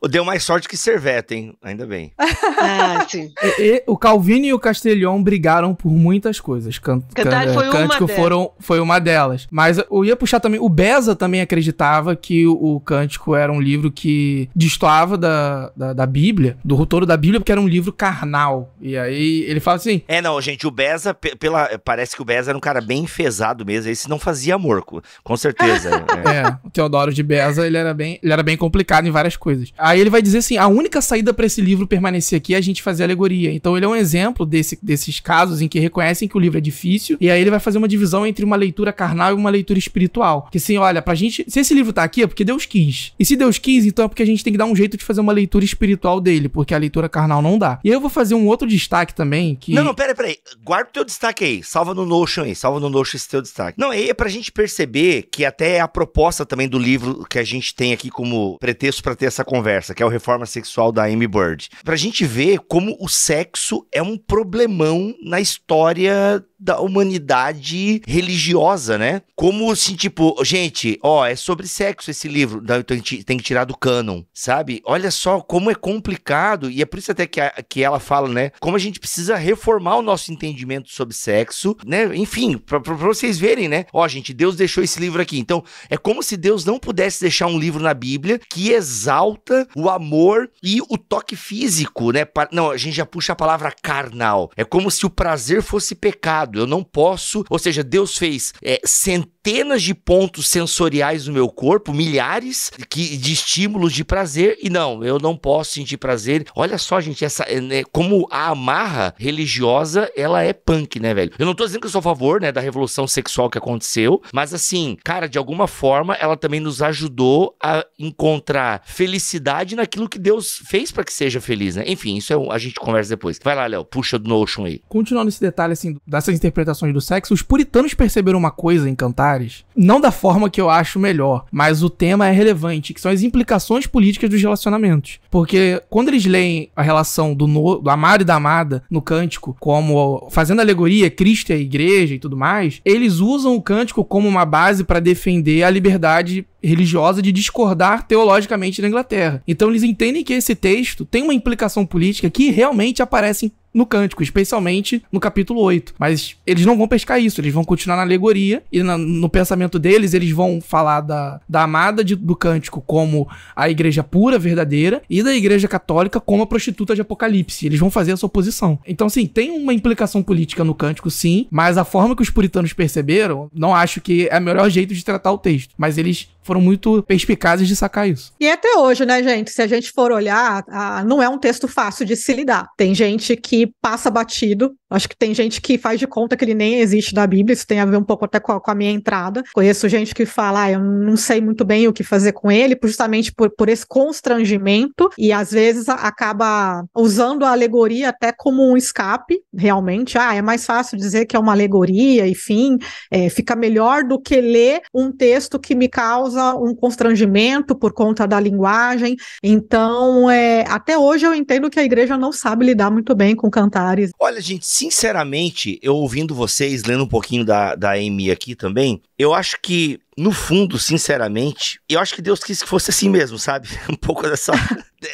Deu mais sorte que Servetta, hein? Ainda bem. Ah, sim. E, e, o Calvino e o Castelhon brigaram por muitas coisas. Can, Cantar foi Cântico uma foram, delas. foi uma delas. Mas eu ia puxar também... O Beza também acreditava que o, o Cântico era um livro que destoava da, da, da Bíblia, do roteiro da Bíblia, porque era um livro carnal. E aí ele fala assim... É, não, gente. O Beza, pela, parece que o Beza era um cara bem enfesado mesmo. Esse não fazia amor, com certeza. é. é, o Teodoro de Beza, ele era bem... Ele era era bem complicado em várias coisas. Aí ele vai dizer assim: a única saída para esse livro permanecer aqui é a gente fazer alegoria. Então ele é um exemplo desse, desses casos em que reconhecem que o livro é difícil, e aí ele vai fazer uma divisão entre uma leitura carnal e uma leitura espiritual. Que assim, olha, pra gente. Se esse livro tá aqui é porque Deus quis. E se Deus quis, então é porque a gente tem que dar um jeito de fazer uma leitura espiritual dele, porque a leitura carnal não dá. E aí eu vou fazer um outro destaque também que. Não, não, pera, pera aí. Guarda o teu destaque aí. Salva no Notion aí. Salva no Notion esse teu destaque. Não, aí é pra gente perceber que até a proposta também do livro que a gente tem aqui como como pretexto para ter essa conversa, que é o reforma sexual da Amy Bird. Pra gente ver como o sexo é um problemão na história da humanidade religiosa, né? Como assim, tipo, gente, ó, é sobre sexo esse livro, então a gente tem que tirar do canon, sabe? Olha só como é complicado, e é por isso até que, a, que ela fala, né? Como a gente precisa reformar o nosso entendimento sobre sexo, né? Enfim, pra, pra, pra vocês verem, né? Ó, gente, Deus deixou esse livro aqui. Então, é como se Deus não pudesse deixar um livro na Bíblia que exalta o amor e o toque físico, né? Não, a gente já puxa a palavra carnal. É como se o prazer fosse pecado errado, eu não posso. Ou seja, Deus fez é, centenas de pontos sensoriais no meu corpo, milhares que, de estímulos de prazer, e não, eu não posso sentir prazer. Olha só, gente, essa, é, né, como a amarra religiosa, ela é punk, né, velho? Eu não tô dizendo que eu sou a favor, né, da revolução sexual que aconteceu, mas assim, cara, de alguma forma, ela também nos ajudou a encontrar felicidade naquilo que Deus fez para que seja feliz, né? Enfim, isso é, a gente conversa depois. Vai lá, Léo, puxa do Notion aí. Continuando esse detalhe, assim, dessa interpretações do sexo, os puritanos perceberam uma coisa em Cantares, não da forma que eu acho melhor, mas o tema é relevante, que são as implicações políticas dos relacionamentos. Porque quando eles leem a relação do, no, do amado e da amada no cântico, como fazendo alegoria, Cristo e a igreja e tudo mais, eles usam o cântico como uma base para defender a liberdade religiosa de discordar teologicamente na Inglaterra. Então eles entendem que esse texto tem uma implicação política que realmente aparece em no cântico, especialmente no capítulo 8. Mas eles não vão pescar isso, eles vão continuar na alegoria e na, no pensamento deles eles vão falar da, da amada de, do cântico como a igreja pura, verdadeira, e da igreja católica como a prostituta de Apocalipse. Eles vão fazer essa oposição. Então, assim, tem uma implicação política no cântico, sim, mas a forma que os puritanos perceberam, não acho que é o melhor jeito de tratar o texto. Mas eles foram muito perspicazes de sacar isso. E até hoje, né, gente? Se a gente for olhar, a, não é um texto fácil de se lidar. Tem gente que passa batido Acho que tem gente que faz de conta que ele nem existe na Bíblia, isso tem a ver um pouco até com a, com a minha entrada. Conheço gente que fala, ah, eu não sei muito bem o que fazer com ele, justamente por, por esse constrangimento, e às vezes acaba usando a alegoria até como um escape, realmente. Ah, é mais fácil dizer que é uma alegoria, enfim, é, fica melhor do que ler um texto que me causa um constrangimento por conta da linguagem. Então, é, até hoje eu entendo que a igreja não sabe lidar muito bem com cantares. Olha, gente, sinceramente, eu ouvindo vocês, lendo um pouquinho da, da Amy aqui também, eu acho que, no fundo, sinceramente, eu acho que Deus quis que fosse assim mesmo, sabe? Um pouco dessa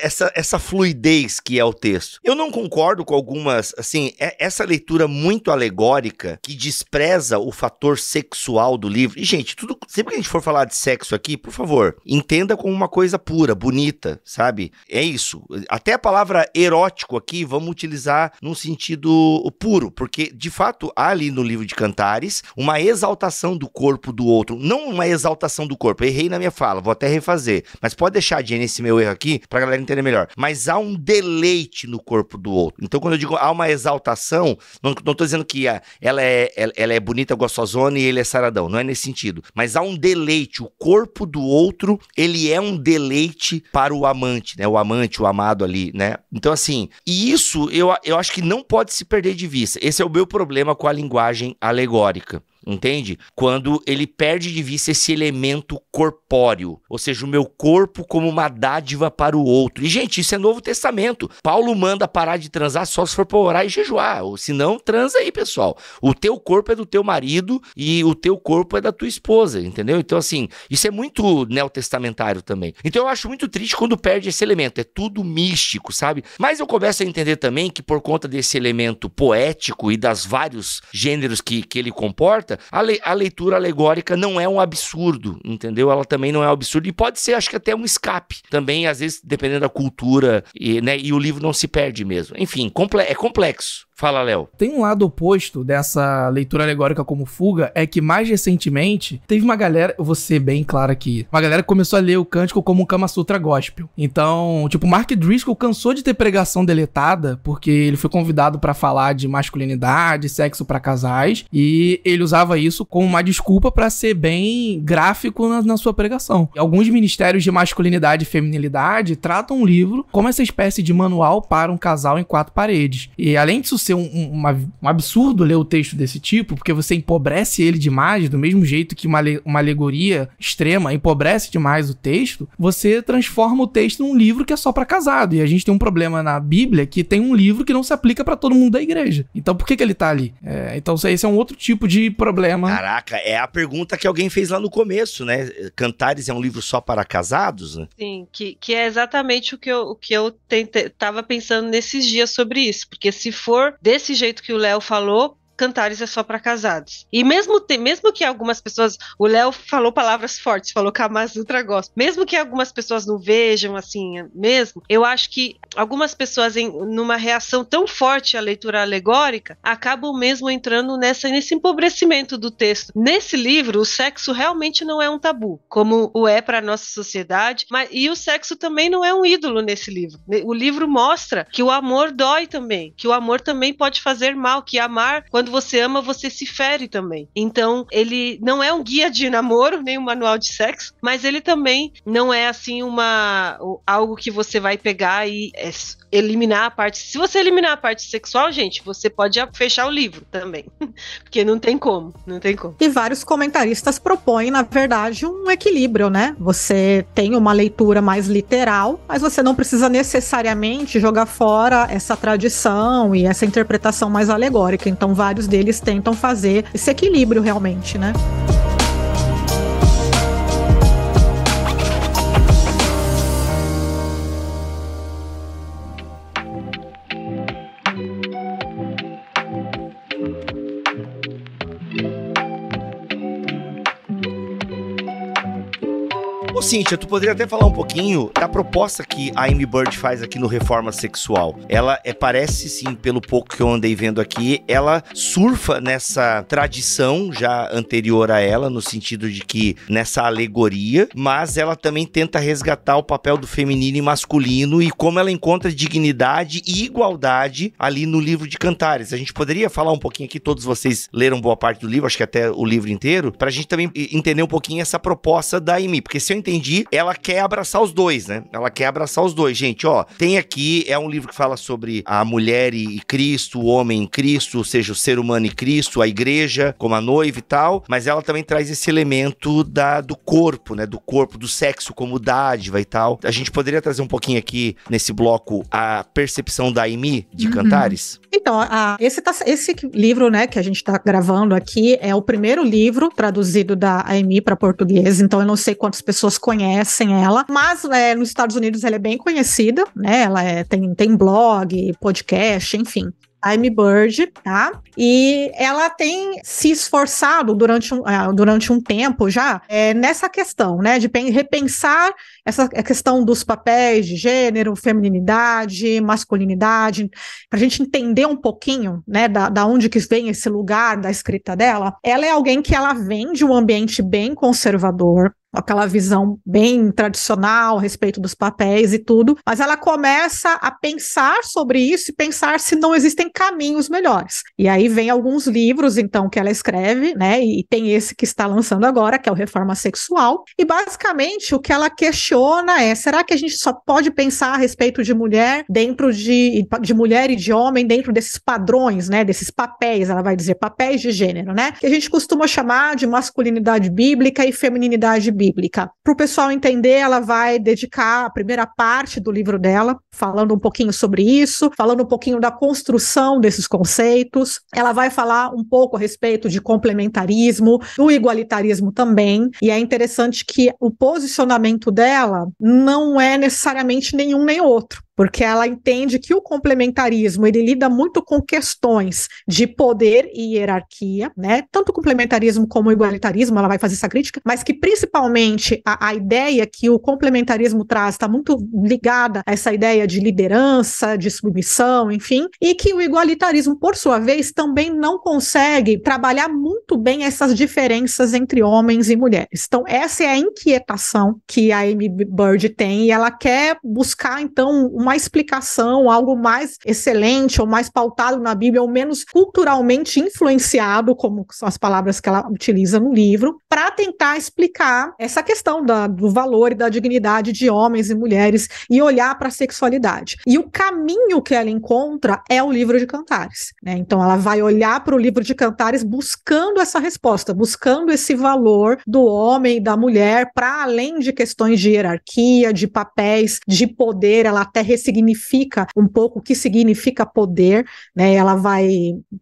essa, essa fluidez que é o texto. Eu não concordo com algumas, assim, é essa leitura muito alegórica que despreza o fator sexual do livro. E, gente, tudo, sempre que a gente for falar de sexo aqui, por favor, entenda como uma coisa pura, bonita, sabe? É isso. Até a palavra erótico aqui, vamos utilizar num sentido puro, porque, de fato, há ali no livro de Cantares uma exaltação do corpo do outro. Não uma exaltação do corpo, errei na minha fala, vou até refazer. Mas pode deixar, Jenny, esse meu erro aqui, pra galera galera entender melhor. Mas há um deleite no corpo do outro. Então, quando eu digo há uma exaltação, não, não tô dizendo que ela é, ela, ela é bonita, gostosona e ele é saradão. Não é nesse sentido. Mas há um deleite. O corpo do outro, ele é um deleite para o amante, né? O amante, o amado ali, né? Então, assim, e isso eu, eu acho que não pode se perder de vista. Esse é o meu problema com a linguagem alegórica entende? Quando ele perde de vista esse elemento corpóreo, ou seja, o meu corpo como uma dádiva para o outro. E, gente, isso é Novo Testamento. Paulo manda parar de transar só se for para orar e jejuar. Ou, se não, transa aí, pessoal. O teu corpo é do teu marido e o teu corpo é da tua esposa, entendeu? Então, assim, isso é muito neotestamentário também. Então, eu acho muito triste quando perde esse elemento. É tudo místico, sabe? Mas eu começo a entender também que, por conta desse elemento poético e das vários gêneros que, que ele comporta, a, le, a leitura alegórica não é um absurdo, entendeu? Ela também não é um absurdo e pode ser, acho que até um escape. Também, às vezes, dependendo da cultura, e, né, e o livro não se perde mesmo. Enfim, comple é complexo. Fala, Léo. Tem um lado oposto dessa leitura alegórica como fuga, é que mais recentemente teve uma galera, vou ser bem claro aqui, uma galera que começou a ler o cântico como um Kama Sutra gospel. Então, tipo, Mark Driscoll cansou de ter pregação deletada, porque ele foi convidado para falar de masculinidade, sexo para casais, e ele usava isso como uma desculpa para ser bem gráfico na, na sua pregação. E alguns ministérios de masculinidade e feminilidade tratam o livro como essa espécie de manual para um casal em quatro paredes. E além disso ser um, um, um, absurdo ler o texto desse tipo, porque você empobrece ele demais, do mesmo jeito que uma, uma alegoria extrema empobrece demais o texto, você transforma o texto num livro que é só para casado. E a gente tem um problema na Bíblia que tem um livro que não se aplica para todo mundo da igreja. Então por que, que ele tá ali? É, então esse é um outro tipo de problema. Caraca, é a pergunta que alguém fez lá no começo, né? Cantares é um livro só para casados? Né? Sim, que, que é exatamente o que eu, o que eu tentei, tava pensando nesses dias sobre isso, porque se for desse jeito que o Léo falou, Cantares é só para casados. E mesmo, te, mesmo que algumas pessoas. O Léo falou palavras fortes, falou Kamasutra gosta. Mesmo que algumas pessoas não vejam assim mesmo, eu acho que algumas pessoas, em, numa reação tão forte à leitura alegórica, acabam mesmo entrando nessa, nesse empobrecimento do texto. Nesse livro, o sexo realmente não é um tabu, como o é para nossa sociedade, mas, e o sexo também não é um ídolo nesse livro. O livro mostra que o amor dói também, que o amor também pode fazer mal, que amar, quando quando você ama, você se fere também. Então, ele não é um guia de namoro, nem um manual de sexo, mas ele também não é assim uma algo que você vai pegar e é, eliminar a parte. Se você eliminar a parte sexual, gente, você pode fechar o livro também, porque não tem como, não tem como. E vários comentaristas propõem, na verdade, um equilíbrio, né? Você tem uma leitura mais literal, mas você não precisa necessariamente jogar fora essa tradição e essa interpretação mais alegórica. Então, vários deles tentam fazer esse equilíbrio realmente, né? Cíntia, tu poderia até falar um pouquinho da proposta que a Amy Bird faz aqui no Reforma Sexual. Ela é, parece, sim, pelo pouco que eu andei vendo aqui, ela surfa nessa tradição já anterior a ela, no sentido de que nessa alegoria, mas ela também tenta resgatar o papel do feminino e masculino e como ela encontra dignidade e igualdade ali no livro de Cantares. A gente poderia falar um pouquinho aqui, todos vocês leram boa parte do livro, acho que até o livro inteiro, para a gente também entender um pouquinho essa proposta da Amy, porque se eu entendi entendi, ela quer abraçar os dois, né? Ela quer abraçar os dois. Gente, ó, tem aqui, é um livro que fala sobre a mulher e Cristo, o homem e Cristo, ou seja, o ser humano e Cristo, a igreja como a noiva e tal, mas ela também traz esse elemento da, do corpo, né? Do corpo, do sexo como dádiva e tal. A gente poderia trazer um pouquinho aqui nesse bloco a percepção da Amy de uhum. Cantares? Então, a, esse, tá, esse livro, né, que a gente tá gravando aqui é o primeiro livro traduzido da Amy para português, então eu não sei quantas pessoas conhecem ela, mas é, nos Estados Unidos ela é bem conhecida, né? Ela é, tem, tem blog, podcast, enfim. Time Bird, tá? E ela tem se esforçado durante um, ah, durante um tempo já é, nessa questão, né? De repensar essa questão dos papéis de gênero, femininidade, masculinidade, para a gente entender um pouquinho, né, da, da onde que vem esse lugar da escrita dela. Ela é alguém que ela vem de um ambiente bem conservador, aquela visão bem tradicional a respeito dos papéis e tudo, mas ela começa a pensar sobre isso e pensar se não existem caminhos melhores. E aí vem alguns livros, então, que ela escreve, né? E tem esse que está lançando agora, que é o Reforma Sexual. E basicamente o que ela questiona é: será que a gente só pode pensar a respeito de mulher dentro de, de mulher e de homem dentro desses padrões, né? Desses papéis, ela vai dizer papéis de gênero, né? Que a gente costuma chamar de masculinidade bíblica e femininidade bíblica bíblica. Para o pessoal entender, ela vai dedicar a primeira parte do livro dela, falando um pouquinho sobre isso, falando um pouquinho da construção desses conceitos. Ela vai falar um pouco a respeito de complementarismo, do igualitarismo também. E é interessante que o posicionamento dela não é necessariamente nenhum nem outro porque ela entende que o complementarismo ele lida muito com questões de poder e hierarquia, né? Tanto complementarismo como igualitarismo, ela vai fazer essa crítica, mas que principalmente a, a ideia que o complementarismo traz está muito ligada a essa ideia de liderança, de submissão, enfim, e que o igualitarismo, por sua vez, também não consegue trabalhar muito bem essas diferenças entre homens e mulheres. Então, essa é a inquietação que a Amy Bird tem e ela quer buscar então uma explicação, algo mais excelente ou mais pautado na Bíblia, ou menos culturalmente influenciado, como são as palavras que ela utiliza no livro, para tentar explicar essa questão da, do valor e da dignidade de homens e mulheres e olhar para a sexualidade. E o caminho que ela encontra é o livro de Cantares. Né? Então ela vai olhar para o livro de Cantares buscando essa resposta, buscando esse valor do homem e da mulher para além de questões de hierarquia, de papéis, de poder. Ela até ressignifica um pouco o que significa poder, né? Ela vai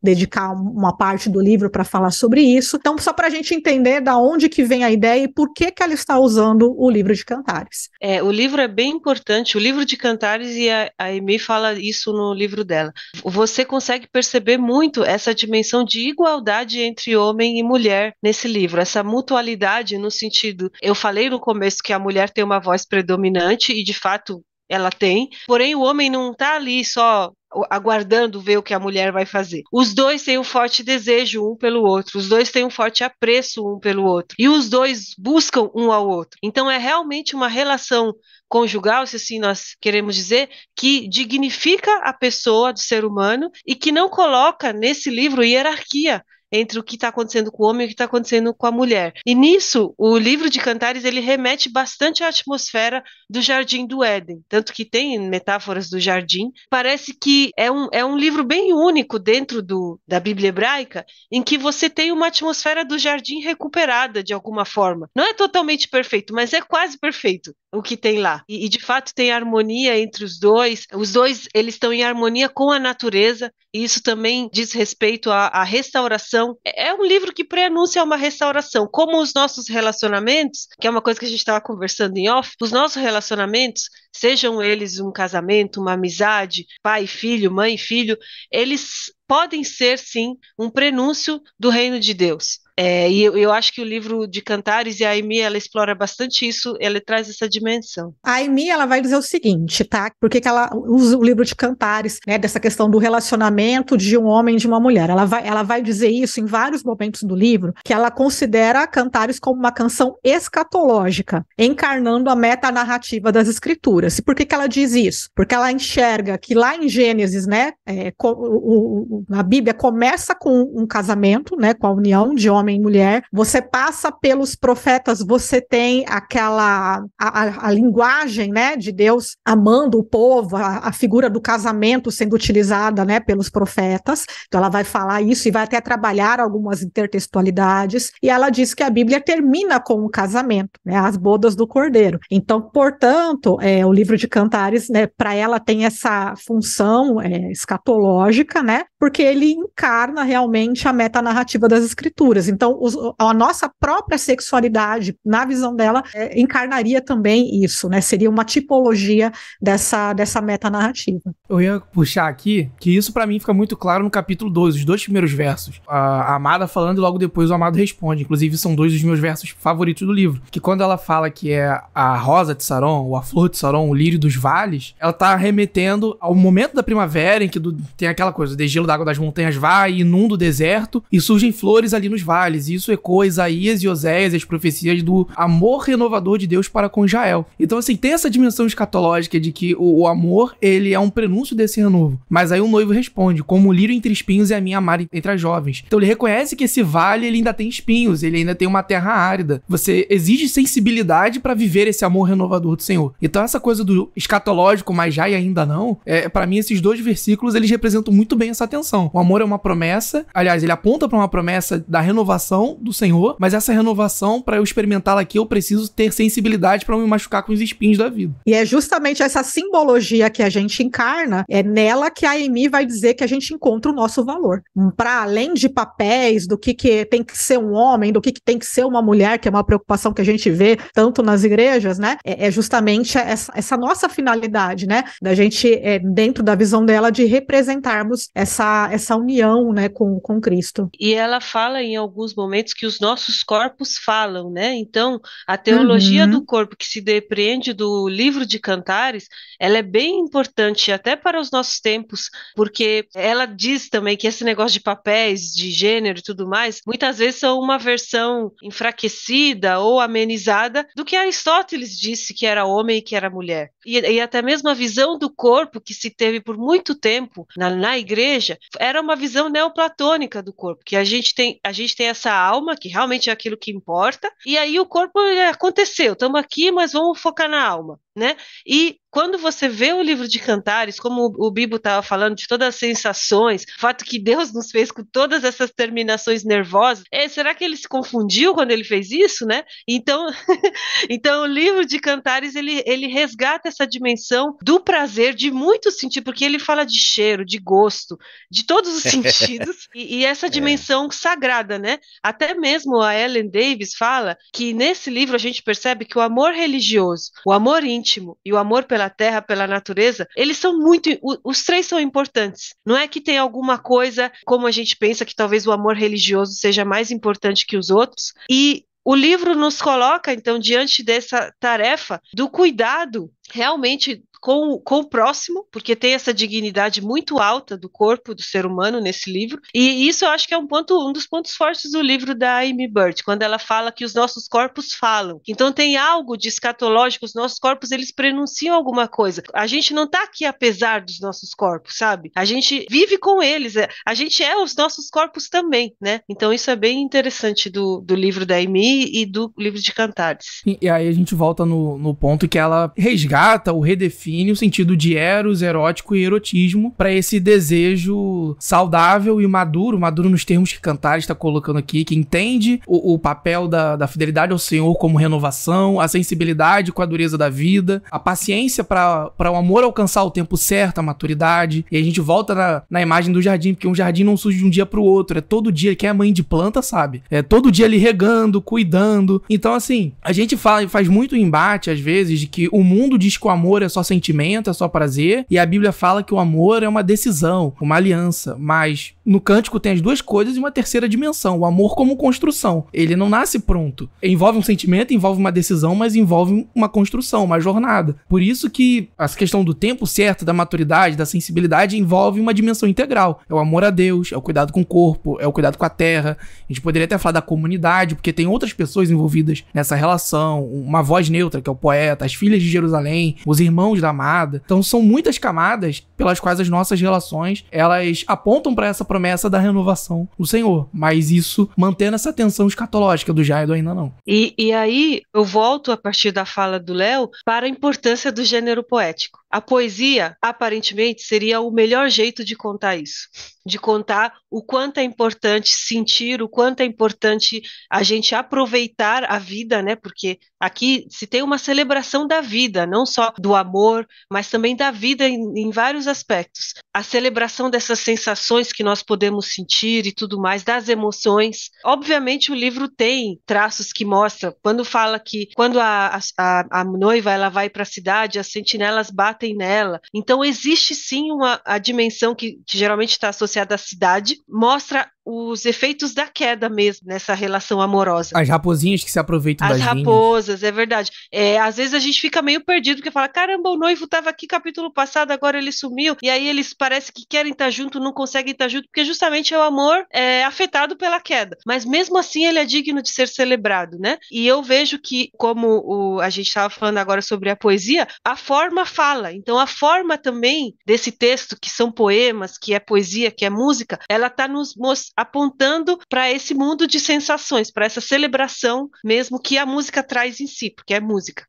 dedicar uma parte do livro para falar sobre isso. Então, só para a gente entender da onde que vem a ideia e por que que ela está usando o livro de Cantares. É, o livro é bem importante. O livro de Cantares e a, a Emi fala isso no livro dela. Você consegue perceber muito essa dimensão de igualdade entre homem e mulher nesse livro, essa mutualidade no sentido. Eu falei no começo que a mulher tem uma voz predominante e de fato ela tem, porém o homem não está ali só aguardando ver o que a mulher vai fazer. Os dois têm um forte desejo um pelo outro, os dois têm um forte apreço um pelo outro, e os dois buscam um ao outro. Então é realmente uma relação conjugal, se assim nós queremos dizer, que dignifica a pessoa do ser humano e que não coloca nesse livro hierarquia entre o que está acontecendo com o homem e o que está acontecendo com a mulher. E nisso, o livro de Cantares ele remete bastante à atmosfera do Jardim do Éden, tanto que tem metáforas do jardim. Parece que é um, é um livro bem único dentro do, da Bíblia hebraica, em que você tem uma atmosfera do jardim recuperada de alguma forma. Não é totalmente perfeito, mas é quase perfeito o que tem lá. E, e de fato tem harmonia entre os dois. Os dois eles estão em harmonia com a natureza, e isso também diz respeito à, à restauração restauração. É, é um livro que pré uma restauração, como os nossos relacionamentos, que é uma coisa que a gente estava conversando em off, os nossos relacionamentos, sejam eles um casamento, uma amizade, pai, filho, mãe, filho, eles podem ser sim um prenúncio do reino de Deus. É, e eu, eu, acho que o livro de Cantares e a Aimee, ela explora bastante isso, ela traz essa dimensão. A Aimee, ela vai dizer o seguinte, tá? Por que, que ela usa o livro de Cantares, né? Dessa questão do relacionamento de um homem e de uma mulher. Ela vai, ela vai dizer isso em vários momentos do livro, que ela considera Cantares como uma canção escatológica, encarnando a metanarrativa das escrituras. E por que, que ela diz isso? Porque ela enxerga que lá em Gênesis, né? É, o, o, a Bíblia começa com um casamento, né? Com a união de homem homem, mulher. Você passa pelos profetas, você tem aquela a, a, a linguagem, né, de Deus amando o povo, a, a, figura do casamento sendo utilizada, né, pelos profetas. Então ela vai falar isso e vai até trabalhar algumas intertextualidades. E ela diz que a Bíblia termina com o casamento, né, as bodas do cordeiro. Então, portanto, é, o livro de Cantares, né, para ela tem essa função é, escatológica, né, porque ele encarna realmente a meta narrativa das escrituras. Então, os, a nossa própria sexualidade, na visão dela, é, encarnaria também isso, né? Seria uma tipologia dessa, dessa metanarrativa. Eu ia puxar aqui que isso para mim fica muito claro no capítulo 2, os dois primeiros versos. A, a Amada falando e logo depois o Amado responde. Inclusive, são dois dos meus versos favoritos do livro. Que quando ela fala que é a rosa de Saron, ou a flor de Saron, o lírio dos vales, ela tá remetendo ao momento da primavera em que do, tem aquela coisa, o degelo da água das montanhas vai, inunda o deserto e surgem flores ali nos vales detalhes. Isso ecoa Isaías e Oséias, as profecias do amor renovador de Deus para com Israel. Então, assim, tem essa dimensão escatológica de que o, o amor, ele é um prenúncio desse renovo. Mas aí o noivo responde, como o lírio entre espinhos é a minha amada entre as jovens. Então ele reconhece que esse vale, ele ainda tem espinhos, ele ainda tem uma terra árida. Você exige sensibilidade para viver esse amor renovador do Senhor. Então essa coisa do escatológico, mas já e ainda não, é, para mim esses dois versículos, eles representam muito bem essa tensão. O amor é uma promessa, aliás, ele aponta para uma promessa da renovação renovação do Senhor, mas essa renovação, para eu experimentá-la aqui, eu preciso ter sensibilidade para me machucar com os espinhos da vida. E é justamente essa simbologia que a gente encarna, é nela que a Amy vai dizer que a gente encontra o nosso valor. Para além de papéis, do que, que tem que ser um homem, do que, que tem que ser uma mulher, que é uma preocupação que a gente vê tanto nas igrejas, né? É, é justamente essa, essa, nossa finalidade, né? Da gente, é, dentro da visão dela, de representarmos essa, essa união, né, com, com Cristo. E ela fala em alguns alguns momentos que os nossos corpos falam, né? Então, a teologia uhum. do corpo que se depreende do livro de Cantares ela é bem importante até para os nossos tempos, porque ela diz também que esse negócio de papéis, de gênero e tudo mais, muitas vezes são uma versão enfraquecida ou amenizada do que Aristóteles disse que era homem e que era mulher. E, e até mesmo a visão do corpo que se teve por muito tempo na, na igreja era uma visão neoplatônica do corpo, que a gente tem a gente tem essa alma que realmente é aquilo que importa, e aí o corpo aconteceu, estamos aqui, mas vamos focar na alma. Né? E quando você vê o livro de cantares, como o Bibo estava falando, de todas as sensações, o fato que Deus nos fez com todas essas terminações nervosas, é, será que ele se confundiu quando ele fez isso, né? Então, então o livro de cantares, ele, ele resgata essa dimensão do prazer de muitos sentidos, porque ele fala de cheiro, de gosto, de todos os é. sentidos, e, e, essa é. dimensão é. sagrada, né? Até mesmo a Ellen Davis fala que nesse livro a gente percebe que o amor religioso, o amor íntimo, íntimo e o amor pela terra, pela natureza, eles são muito. Os três são importantes. Não é que tem alguma coisa, como a gente pensa, que talvez o amor religioso seja mais importante que os outros. E o livro nos coloca, então, diante dessa tarefa do cuidado realmente com, com o próximo, porque tem essa dignidade muito alta do corpo do ser humano nesse livro. E isso eu acho que é um ponto, um dos pontos fortes do livro da Amy Bird, quando ela fala que os nossos corpos falam. Então tem algo de escatológico, os nossos corpos eles prenunciam alguma coisa. A gente não está aqui apesar dos nossos corpos, sabe? A gente vive com eles, é, a gente é os nossos corpos também, né? Então isso é bem interessante do, do livro da Amy e do livro de Cantares. E, e aí a gente volta no, no ponto que ela resgata ou redefine define o sentido de eros, erótico e erotismo para esse desejo saudável e maduro, maduro nos termos que Cantares está colocando aqui, que entende o, o papel da, da fidelidade ao Senhor como renovação, a sensibilidade com a dureza da vida, a paciência para o amor alcançar o tempo certo, a maturidade. E a gente volta na, na imagem do jardim, porque um jardim não surge de um dia para o outro, é todo dia. Quem é a mãe de planta sabe. É todo dia ali regando, cuidando. Então, assim, a gente fala, faz muito embate às vezes de que o mundo diz que o amor é só sentir sentimento, é só prazer. E a Bíblia fala que o amor é uma decisão, uma aliança. Mas no cântico tem as duas coisas e uma terceira dimensão. O amor como construção. Ele não nasce pronto. Envolve um sentimento, envolve uma decisão, mas envolve uma construção, uma jornada. Por isso que a questão do tempo certo, da maturidade, da sensibilidade, envolve uma dimensão integral. É o amor a Deus, é o cuidado com o corpo, é o cuidado com a terra. A gente poderia até falar da comunidade, porque tem outras pessoas envolvidas nessa relação. Uma voz neutra, que é o poeta, as filhas de Jerusalém, os irmãos da camada. Então são muitas camadas pelas quais as nossas relações, elas apontam para essa promessa da renovação do Senhor. Mas isso mantendo essa tensão escatológica do Jaido ainda não. E, e aí eu volto a partir da fala do Léo para a importância do gênero poético. A poesia, aparentemente, seria o melhor jeito de contar isso, de contar o quanto é importante sentir, o quanto é importante a gente aproveitar a vida, né? Porque aqui se tem uma celebração da vida, não só do amor, mas também da vida em, em vários aspectos. A celebração dessas sensações que nós podemos sentir e tudo mais, das emoções. Obviamente, o livro tem traços que mostram. Quando fala que quando a, a, a noiva ela vai para a cidade, as sentinelas batem batem nela. Então existe sim uma a dimensão que, que geralmente está associada à cidade, mostra os efeitos da queda mesmo nessa relação amorosa. As raposinhas que se aproveitam As raposas, linhas. é verdade. É, às vezes a gente fica meio perdido, porque fala, caramba, o noivo estava aqui capítulo passado, agora ele sumiu, e aí eles parece que querem estar junto, não conseguem estar junto, porque justamente é o amor é, afetado pela queda. Mas mesmo assim ele é digno de ser celebrado, né? E eu vejo que, como o, a gente estava falando agora sobre a poesia, a forma fala. Então a forma também desse texto, que são poemas, que é poesia, que é música, ela está nos mostrando apontando para esse mundo de sensações, para essa celebração mesmo que a música traz em si, porque é música.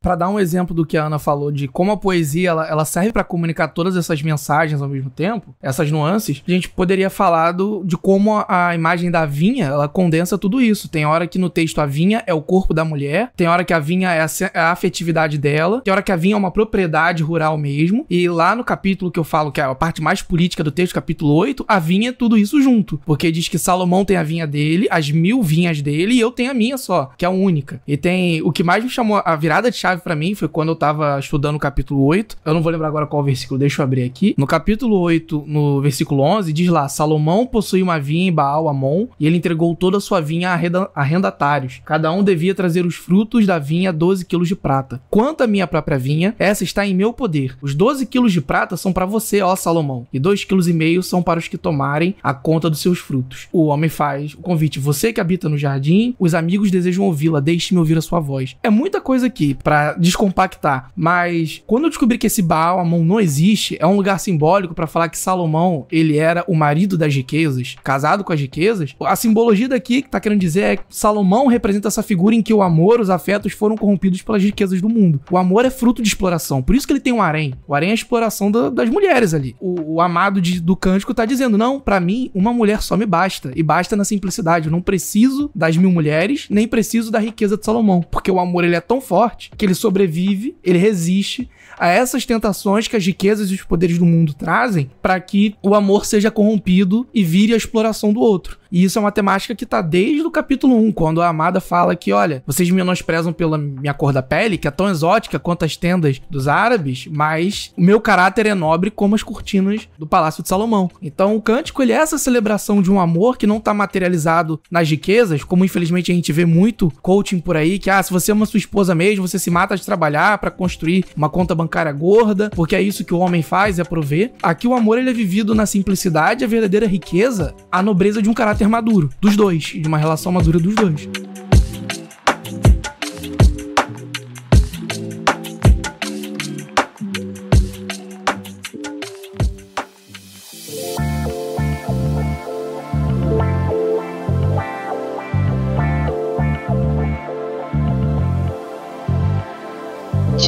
para dar um exemplo do que a Ana falou de como a poesia ela, ela serve para comunicar todas essas mensagens ao mesmo tempo, essas nuances, a gente poderia falar do, de como a, a imagem da vinha ela condensa tudo isso. Tem hora que no texto a vinha é o corpo da mulher, tem hora que a vinha é a, é a afetividade dela, tem hora que a vinha é uma propriedade rural mesmo, e lá no capítulo que eu falo, que é a parte mais política do texto, capítulo 8, a vinha é tudo isso junto porque diz que Salomão tem a vinha dele, as mil vinhas dele, e eu tenho a minha só, que é a única. E tem. O que mais me chamou a virada de chave para mim foi quando eu tava estudando o capítulo 8. Eu não vou lembrar agora qual versículo, deixa eu abrir aqui. No capítulo 8, no versículo 11, diz lá: Salomão possuía uma vinha em Baal, Amon, e ele entregou toda a sua vinha a arrendatários. Cada um devia trazer os frutos da vinha 12 quilos de prata. Quanto à minha própria vinha, essa está em meu poder. Os 12 quilos de prata são para você, ó Salomão, e 2,5 quilos são para os que tomarem a conta do seus frutos. O homem faz o convite: Você que habita no jardim, os amigos desejam ouvi-la, deixe-me ouvir a sua voz. É muita coisa aqui para descompactar, mas quando eu descobri que esse Baal Amon não existe, é um lugar simbólico para falar que Salomão, ele era o marido das riquezas, casado com as riquezas. A simbologia daqui que tá querendo dizer é que Salomão representa essa figura em que o amor, os afetos foram corrompidos pelas riquezas do mundo. O amor é fruto de exploração, por isso que ele tem um harém. O harém é a exploração das mulheres ali. O, o amado de, do cântico tá dizendo: "Não, para mim, uma mulher mulher só me basta. E basta na simplicidade. Eu não preciso das mil mulheres, nem preciso da riqueza de Salomão. Porque o amor ele é tão forte que ele sobrevive, ele resiste a essas tentações que as riquezas e os poderes do mundo trazem para que o amor seja corrompido e vire a exploração do outro. E isso é uma temática que tá desde o capítulo 1, quando a Amada fala que, olha, vocês me menosprezam pela minha cor da pele, que é tão exótica quanto as tendas dos árabes, mas o meu caráter é nobre como as cortinas do Palácio de Salomão. Então o cântico ele é essa celebração de um amor que não tá materializado nas riquezas, como infelizmente a gente vê muito coaching por aí, que ah, se você ama sua esposa mesmo, você se mata de trabalhar para construir uma conta bancária gorda, porque é isso que o homem faz, é prover. Aqui o amor ele é vivido na simplicidade, a verdadeira riqueza, a nobreza de um caráter caráter maduro, dos dois, de uma relação madura dos dois.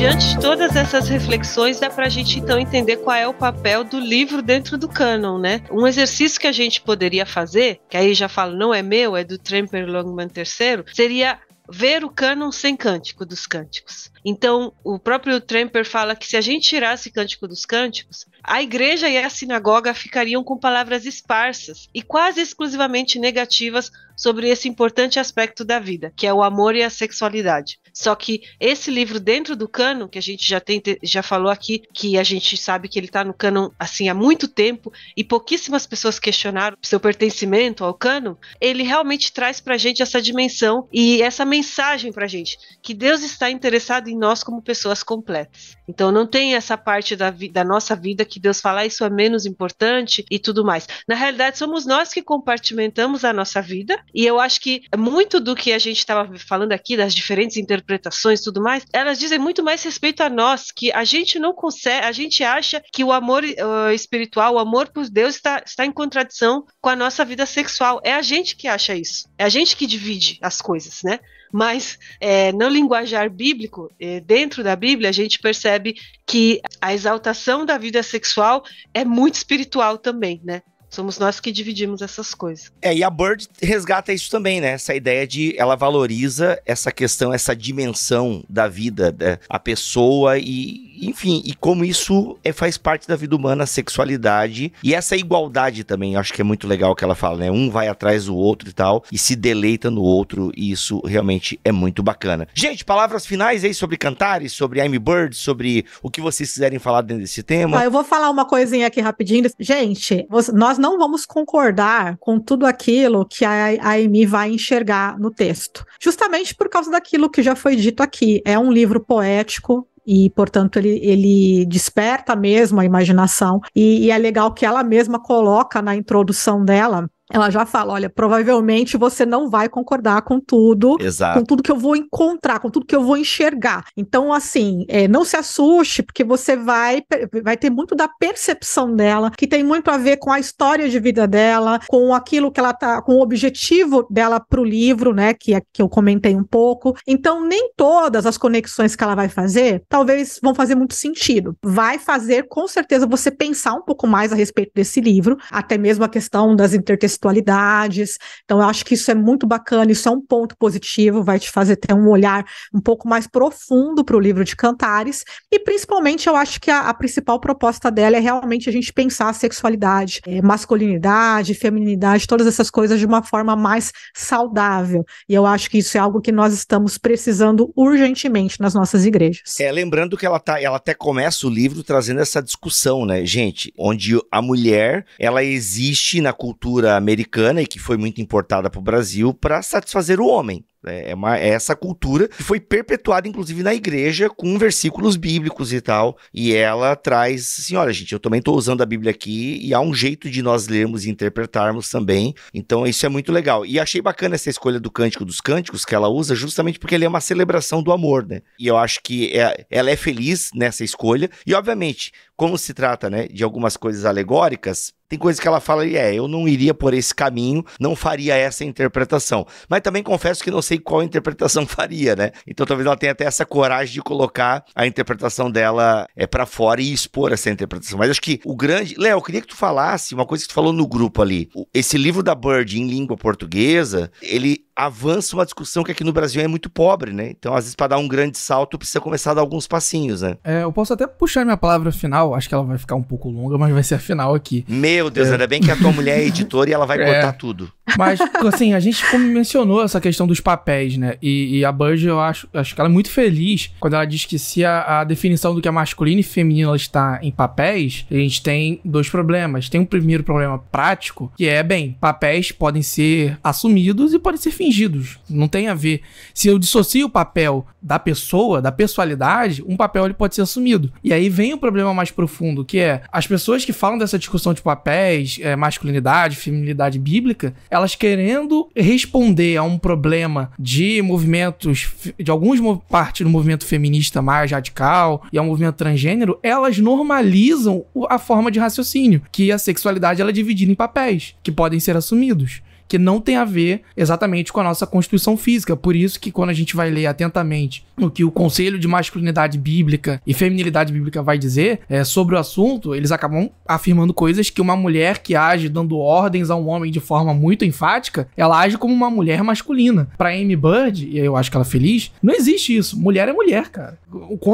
diante de todas essas reflexões, dá para a gente então entender qual é o papel do livro dentro do canon, né? Um exercício que a gente poderia fazer, que aí já falo, não é meu, é do Tremper Longman III, seria ver o cânon sem cântico dos cânticos. Então, o próprio Tremper fala que se a gente tirasse Cântico dos Cânticos, a igreja e a sinagoga ficariam com palavras esparsas e quase exclusivamente negativas sobre esse importante aspecto da vida, que é o amor e a sexualidade. Só que esse livro dentro do cano, que a gente já tem, já falou aqui, que a gente sabe que ele está no cano assim há muito tempo e pouquíssimas pessoas questionaram seu pertencimento ao cano, ele realmente traz a gente essa dimensão e essa mensagem a gente que Deus está interessado em nós como pessoas completas. Então não tem essa parte da, da nossa vida que Deus fala ah, isso é menos importante e tudo mais. Na realidade somos nós que compartimentamos a nossa vida e eu acho que muito do que a gente estava falando aqui, das diferentes interpretações e tudo mais, elas dizem muito mais respeito a nós, que a gente não consegue, a gente acha que o amor uh, espiritual, o amor por Deus está, está em contradição com a nossa vida sexual. É a gente que acha isso. É a gente que divide as coisas, né? Mas é, no linguajar bíblico, é, dentro da Bíblia, a gente percebe que a exaltação da vida sexual é muito espiritual também, né? Somos nós que dividimos essas coisas. É, e a Bird resgata isso também, né? Essa ideia de ela valoriza essa questão, essa dimensão da vida, da pessoa e enfim, e como isso é, faz parte da vida humana, a sexualidade e essa igualdade também, acho que é muito legal que ela fala, né? Um vai atrás do outro e tal, e se deleita no outro, e isso realmente é muito bacana. Gente, palavras finais aí sobre cantares, sobre I'm Bird, sobre o que vocês quiserem falar dentro desse tema. Ah, eu vou falar uma coisinha aqui rapidinho. Gente, nós não vamos concordar com tudo aquilo que a Amy vai enxergar no texto, justamente por causa daquilo que já foi dito aqui. É um livro poético, e, portanto, ele, ele desperta mesmo a imaginação. E, e é legal que ela mesma coloca na introdução dela ela já fala, olha, provavelmente você não vai concordar com tudo, Exato. com tudo que eu vou encontrar, com tudo que eu vou enxergar. Então, assim, é, não se assuste, porque você vai, vai ter muito da percepção dela, que tem muito a ver com a história de vida dela, com aquilo que ela tá, com o objetivo dela para o livro, né, que, é, que eu comentei um pouco. Então, nem todas as conexões que ela vai fazer, talvez vão fazer muito sentido. Vai fazer, com certeza, você pensar um pouco mais a respeito desse livro, até mesmo a questão das intertextuais gestualidades. Então, eu acho que isso é muito bacana, isso é um ponto positivo, vai te fazer ter um olhar um pouco mais profundo para o livro de Cantares. E, principalmente, eu acho que a, a, principal proposta dela é realmente a gente pensar a sexualidade, é, masculinidade, feminidade, todas essas coisas de uma forma mais saudável. E eu acho que isso é algo que nós estamos precisando urgentemente nas nossas igrejas. É, lembrando que ela, tá, ela até começa o livro trazendo essa discussão, né, gente? Onde a mulher, ela existe na cultura americana e que foi muito importada para o Brasil para satisfazer o homem. É, é, uma, é essa cultura que foi perpetuada, inclusive, na igreja, com versículos bíblicos e tal. E ela traz assim: olha, gente, eu também estou usando a Bíblia aqui e há um jeito de nós lermos e interpretarmos também. Então, isso é muito legal. E achei bacana essa escolha do Cântico dos Cânticos que ela usa, justamente porque ele é uma celebração do amor, né? E eu acho que é, ela é feliz nessa escolha. E, obviamente, como se trata né, de algumas coisas alegóricas, tem coisas que ela fala, e é, eu não iria por esse caminho, não faria essa interpretação. Mas também confesso que não sei sei qual interpretação faria, né? Então talvez ela tenha até essa coragem de colocar a interpretação dela é eh, para fora e expor essa interpretação. Mas acho que o grande. Léo, eu queria que tu falasse uma coisa que tu falou no grupo ali. Esse livro da Bird em língua portuguesa, ele avança uma discussão que aqui no Brasil é muito pobre, né? Então, às vezes, para dar um grande salto, precisa começar a dar alguns passinhos, né? É, eu posso até puxar minha palavra final, acho que ela vai ficar um pouco longa, mas vai ser a final aqui. Meu Deus, é. ainda bem que a tua mulher é editora e ela vai é. cortar tudo. Mas, assim, a gente mencionou essa questão dos papéis, né? E, e, a Budge, eu acho, acho que ela é muito feliz quando ela diz que se a, a definição do que é masculino e feminino está em papéis, a gente tem dois problemas. Tem um primeiro problema prático, que é, bem, papéis podem ser assumidos e podem ser fingidos. Não tem a ver. Se eu dissocio o papel da pessoa, da pessoalidade, um papel ele pode ser assumido. E aí vem o problema mais profundo, que é as pessoas que falam dessa discussão de papéis, é, masculinidade, feminilidade bíblica, elas querendo responder a um problema de movimentos, de alguns parte do movimento feminista mais radical e ao movimento transgênero, elas normalizam a forma de raciocínio, que a sexualidade ela é dividida em papéis que podem ser assumidos que não tem a ver exatamente com a nossa constituição física. Por isso que quando a gente vai ler atentamente o que o Conselho de Masculinidade Bíblica e Feminilidade Bíblica vai dizer é, sobre o assunto, eles acabam afirmando coisas que uma mulher que age dando ordens a um homem de forma muito enfática, ela age como uma mulher masculina. Para Amy Bird, e eu acho que ela é feliz, não existe isso. Mulher é mulher, cara.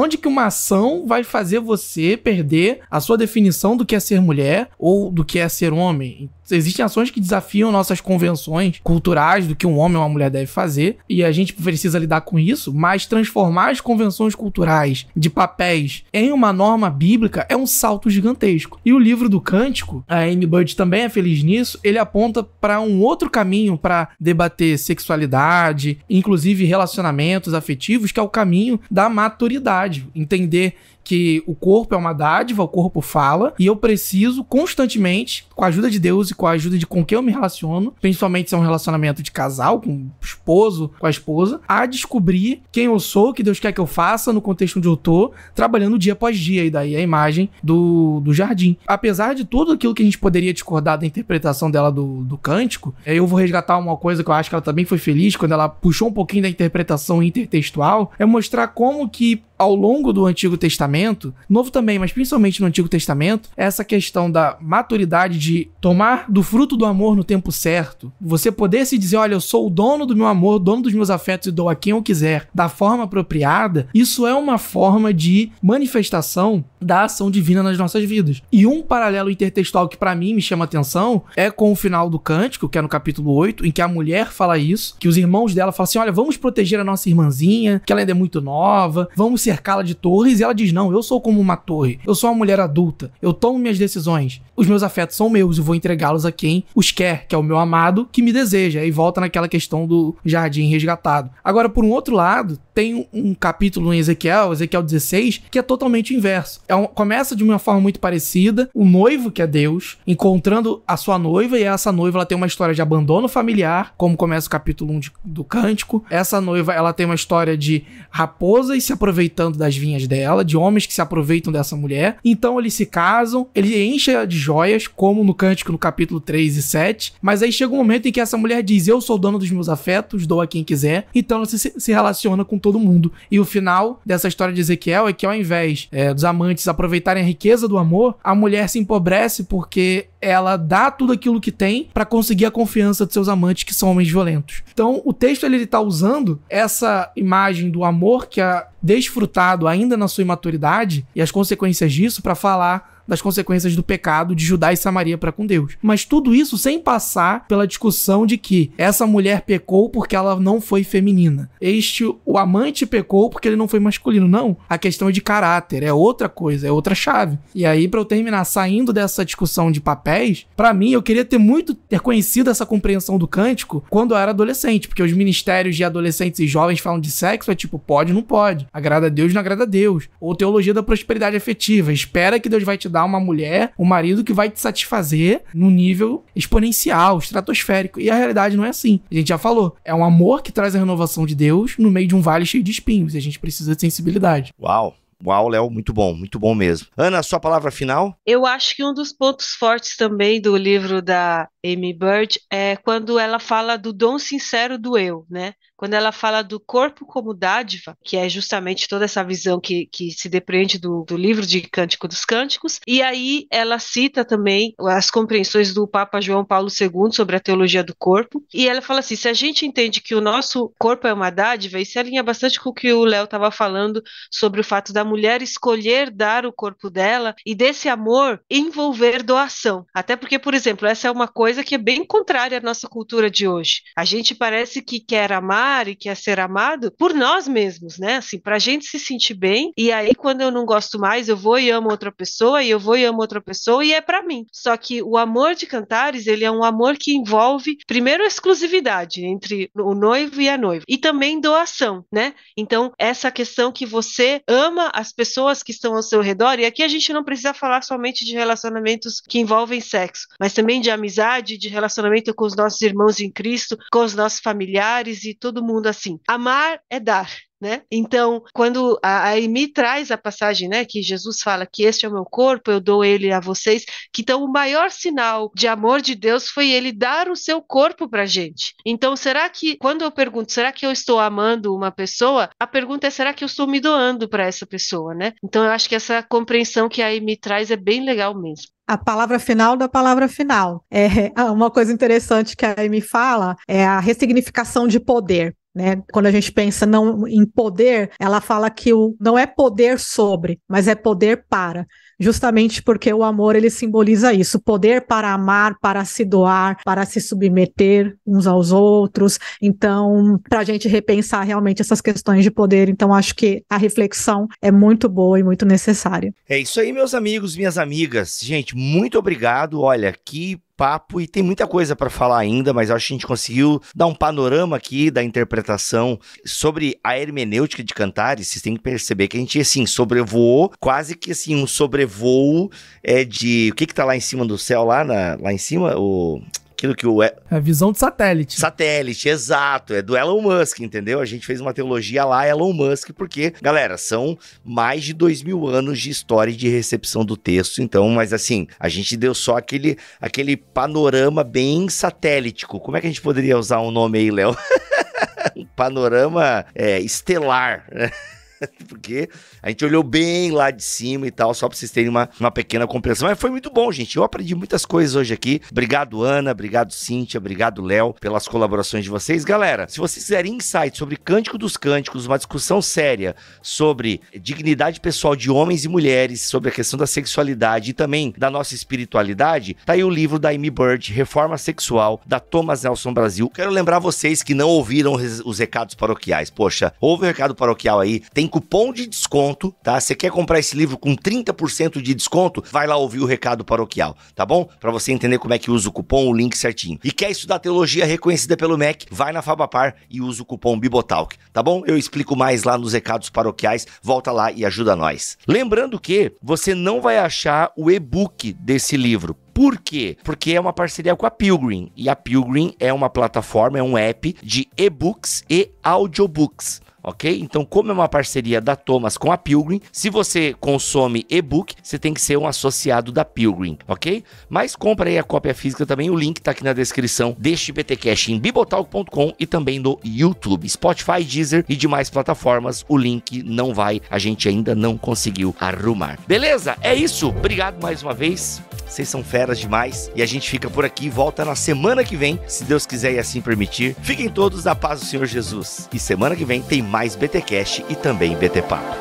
Onde que uma ação vai fazer você perder a sua definição do que é ser mulher ou do que é ser homem? Existem ações que desafiam nossas convicções convenções culturais do que um homem ou uma mulher deve fazer, e a gente precisa lidar com isso, mas transformar as convenções culturais de papéis em uma norma bíblica é um salto gigantesco. E o livro do Cântico, a Amy Bird também é feliz nisso, ele aponta para um outro caminho para debater sexualidade, inclusive relacionamentos afetivos, que é o caminho da maturidade, entender que o corpo é uma dádiva, o corpo fala, e eu preciso constantemente, com a ajuda de Deus e com a ajuda de com quem eu me relaciono, principalmente se é um relacionamento de casal, com o esposo, com a esposa, a descobrir quem eu sou, o que Deus quer que eu faça no contexto onde eu tô, trabalhando dia após dia, e daí a imagem do, do jardim. Apesar de tudo aquilo que a gente poderia discordar da interpretação dela do, do cântico, é, eu vou resgatar uma coisa que eu acho que ela também foi feliz quando ela puxou um pouquinho da interpretação intertextual, é mostrar como que ao longo do Antigo Testamento, Novo também, mas principalmente no Antigo Testamento, é essa questão da maturidade de tomar do fruto do amor no tempo certo, você poder se dizer, olha, eu sou o dono do meu amor, dono dos meus afetos e dou a quem eu quiser, da forma apropriada, isso é uma forma de manifestação da ação divina nas nossas vidas. E um paralelo intertextual que para mim me chama atenção é com o final do cântico, que é no capítulo 8, em que a mulher fala isso, que os irmãos dela falam assim: "Olha, vamos proteger a nossa irmãzinha, que ela ainda é muito nova, vamos ser cercá-la de torres e ela diz: Não, eu sou como uma torre, eu sou uma mulher adulta, eu tomo minhas decisões, os meus afetos são meus e vou entregá-los a quem os quer, que é o meu amado, que me deseja. E volta naquela questão do jardim resgatado. Agora, por um outro lado, tem um capítulo em Ezequiel, Ezequiel 16, que é totalmente inverso. É um, começa de uma forma muito parecida, o noivo, que é Deus, encontrando a sua noiva, e essa noiva ela tem uma história de abandono familiar, como começa o capítulo 1 de, do cântico. Essa noiva ela tem uma história de raposas se aproveitando aproveitando das vinhas dela, de homens que se aproveitam dessa mulher. Então eles se casam, ele enche de joias, como no cântico no capítulo 3 e 7. Mas aí chega um momento em que essa mulher diz: Eu sou dono dos meus afetos, dou a quem quiser. Então ela se, se relaciona com todo mundo. E o final dessa história de Ezequiel é que ao invés é, dos amantes aproveitarem a riqueza do amor, a mulher se empobrece porque ela dá tudo aquilo que tem para conseguir a confiança de seus amantes que são homens violentos. Então, o texto ele está usando essa imagem do amor que é desfrutado ainda na sua imaturidade e as consequências disso para falar das consequências do pecado de Judá e Samaria para com Deus. Mas tudo isso sem passar pela discussão de que essa mulher pecou porque ela não foi feminina. Este, o amante pecou porque ele não foi masculino. Não. A questão é de caráter, é outra coisa, é outra chave. E aí, para eu terminar saindo dessa discussão de papéis, para mim eu queria ter muito ter conhecido essa compreensão do cântico quando eu era adolescente, porque os ministérios de adolescentes e jovens falam de sexo, é tipo, pode, não pode. Agrada a Deus, não agrada a Deus. Ou teologia da prosperidade afetiva. Espera que Deus vai te dar uma mulher, um marido que vai te satisfazer num nível exponencial, estratosférico. E a realidade não é assim. A gente já falou. É um amor que traz a renovação de Deus no meio de um vale cheio de espinhos. E a gente precisa de sensibilidade. Uau! Uau, Léo, muito bom, muito bom mesmo. Ana, sua palavra final? Eu acho que um dos pontos fortes também do livro da Amy Bird, é quando ela fala do dom sincero do eu, né? Quando ela fala do corpo como dádiva, que é justamente toda essa visão que, que se depreende do, do livro de Cântico dos Cânticos, e aí ela cita também as compreensões do Papa João Paulo II sobre a teologia do corpo, e ela fala assim: se a gente entende que o nosso corpo é uma dádiva, isso alinha bastante com o que o Léo estava falando sobre o fato da mulher escolher dar o corpo dela e desse amor envolver doação. Até porque, por exemplo, essa é uma coisa coisa que é bem contrária à nossa cultura de hoje. A gente parece que quer amar e quer ser amado por nós mesmos, né? Assim, para a gente se sentir bem. E aí, quando eu não gosto mais, eu vou e amo outra pessoa, e eu vou e amo outra pessoa, e é para mim. Só que o amor de Cantares, ele é um amor que envolve, primeiro, a exclusividade entre o noivo e a noiva, e também doação, né? Então, essa questão que você ama as pessoas que estão ao seu redor, e aqui a gente não precisa falar somente de relacionamentos que envolvem sexo, mas também de amizade amizade, de relacionamento com os nossos irmãos em Cristo, com os nossos familiares e todo mundo assim. Amar é dar. Né? Então, quando a, a Amy traz a passagem, né, que Jesus fala que este é o meu corpo, eu dou ele a vocês, que então o maior sinal de amor de Deus foi ele dar o seu corpo para gente. Então, será que quando eu pergunto, será que eu estou amando uma pessoa? A pergunta é, será que eu estou me doando para essa pessoa, né? Então, eu acho que essa compreensão que a Amy traz é bem legal mesmo a palavra final da palavra final. É uma coisa interessante que a Amy fala é a ressignificação de poder. Né? Quando a gente pensa não, em poder, ela fala que o, não é poder sobre, mas é poder para justamente porque o amor ele simboliza isso, poder para amar, para se doar, para se submeter uns aos outros. Então, para a gente repensar realmente essas questões de poder, então acho que a reflexão é muito boa e muito necessária. É isso aí, meus amigos, minhas amigas. Gente, muito obrigado. Olha, que papo e tem muita coisa para falar ainda, mas acho que a gente conseguiu dar um panorama aqui da interpretação sobre a hermenêutica de Cantares. Vocês têm que perceber que a gente, assim, sobrevoou quase que assim, um sobre voo, é de. O que que tá lá em cima do céu, lá, na, lá em cima? O. Aquilo que o. É a visão de satélite. Satélite, exato. É do Elon Musk, entendeu? A gente fez uma teologia lá, Elon Musk, porque, galera, são mais de dois mil anos de história e de recepção do texto. Então, mas assim, a gente deu só aquele, aquele panorama bem satélico. Como é que a gente poderia usar um nome aí, Léo? um panorama é, estelar, né? Porque a gente olhou bem lá de cima e tal, só pra vocês terem uma, uma pequena compreensão. Mas foi muito bom, gente. Eu aprendi muitas coisas hoje aqui. Obrigado, Ana. Obrigado, Cíntia. Obrigado, Léo, pelas colaborações de vocês. Galera, se vocês quiserem insights sobre Cântico dos Cânticos, uma discussão séria sobre dignidade pessoal de homens e mulheres, sobre a questão da sexualidade e também da nossa espiritualidade, tá aí o livro da Amy Bird, Reforma Sexual, da Thomas Nelson Brasil. Quero lembrar vocês que não ouviram os recados paroquiais. Poxa, houve o recado paroquial aí, tem cupom de desconto, tá? Você quer comprar esse livro com 30% de desconto? Vai lá ouvir o recado paroquial, tá bom? Para você entender como é que usa o cupom, o link certinho. E quer estudar teologia reconhecida pelo MEC? Vai na Fabapar e usa o cupom Bibotalk, tá bom? Eu explico mais lá nos recados paroquiais. Volta lá e ajuda nós. Lembrando que você não vai achar o e-book desse livro. Por quê? Porque é uma parceria com a Pilgrim. E a Pilgrim é uma plataforma, é um app de e-books e audiobooks ok? Então, como é uma parceria da Thomas com a Pilgrim, se você consome e-book, você tem que ser um associado da Pilgrim, ok? Mas compra aí a cópia física também, o link tá aqui na descrição deste BTcast em bibotalk.com e também no YouTube, Spotify, Deezer e demais plataformas. O link não vai, a gente ainda não conseguiu arrumar. Beleza? É isso. Obrigado mais uma vez. Vocês são feras demais e a gente fica por aqui, volta na semana que vem, se Deus quiser e assim permitir. Fiquem todos na paz do Senhor Jesus. E semana que vem tem mais BTcast e também BT Papo.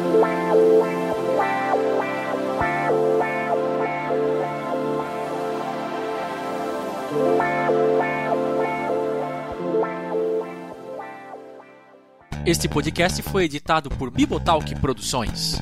Este podcast foi editado por Bibotalk Produções.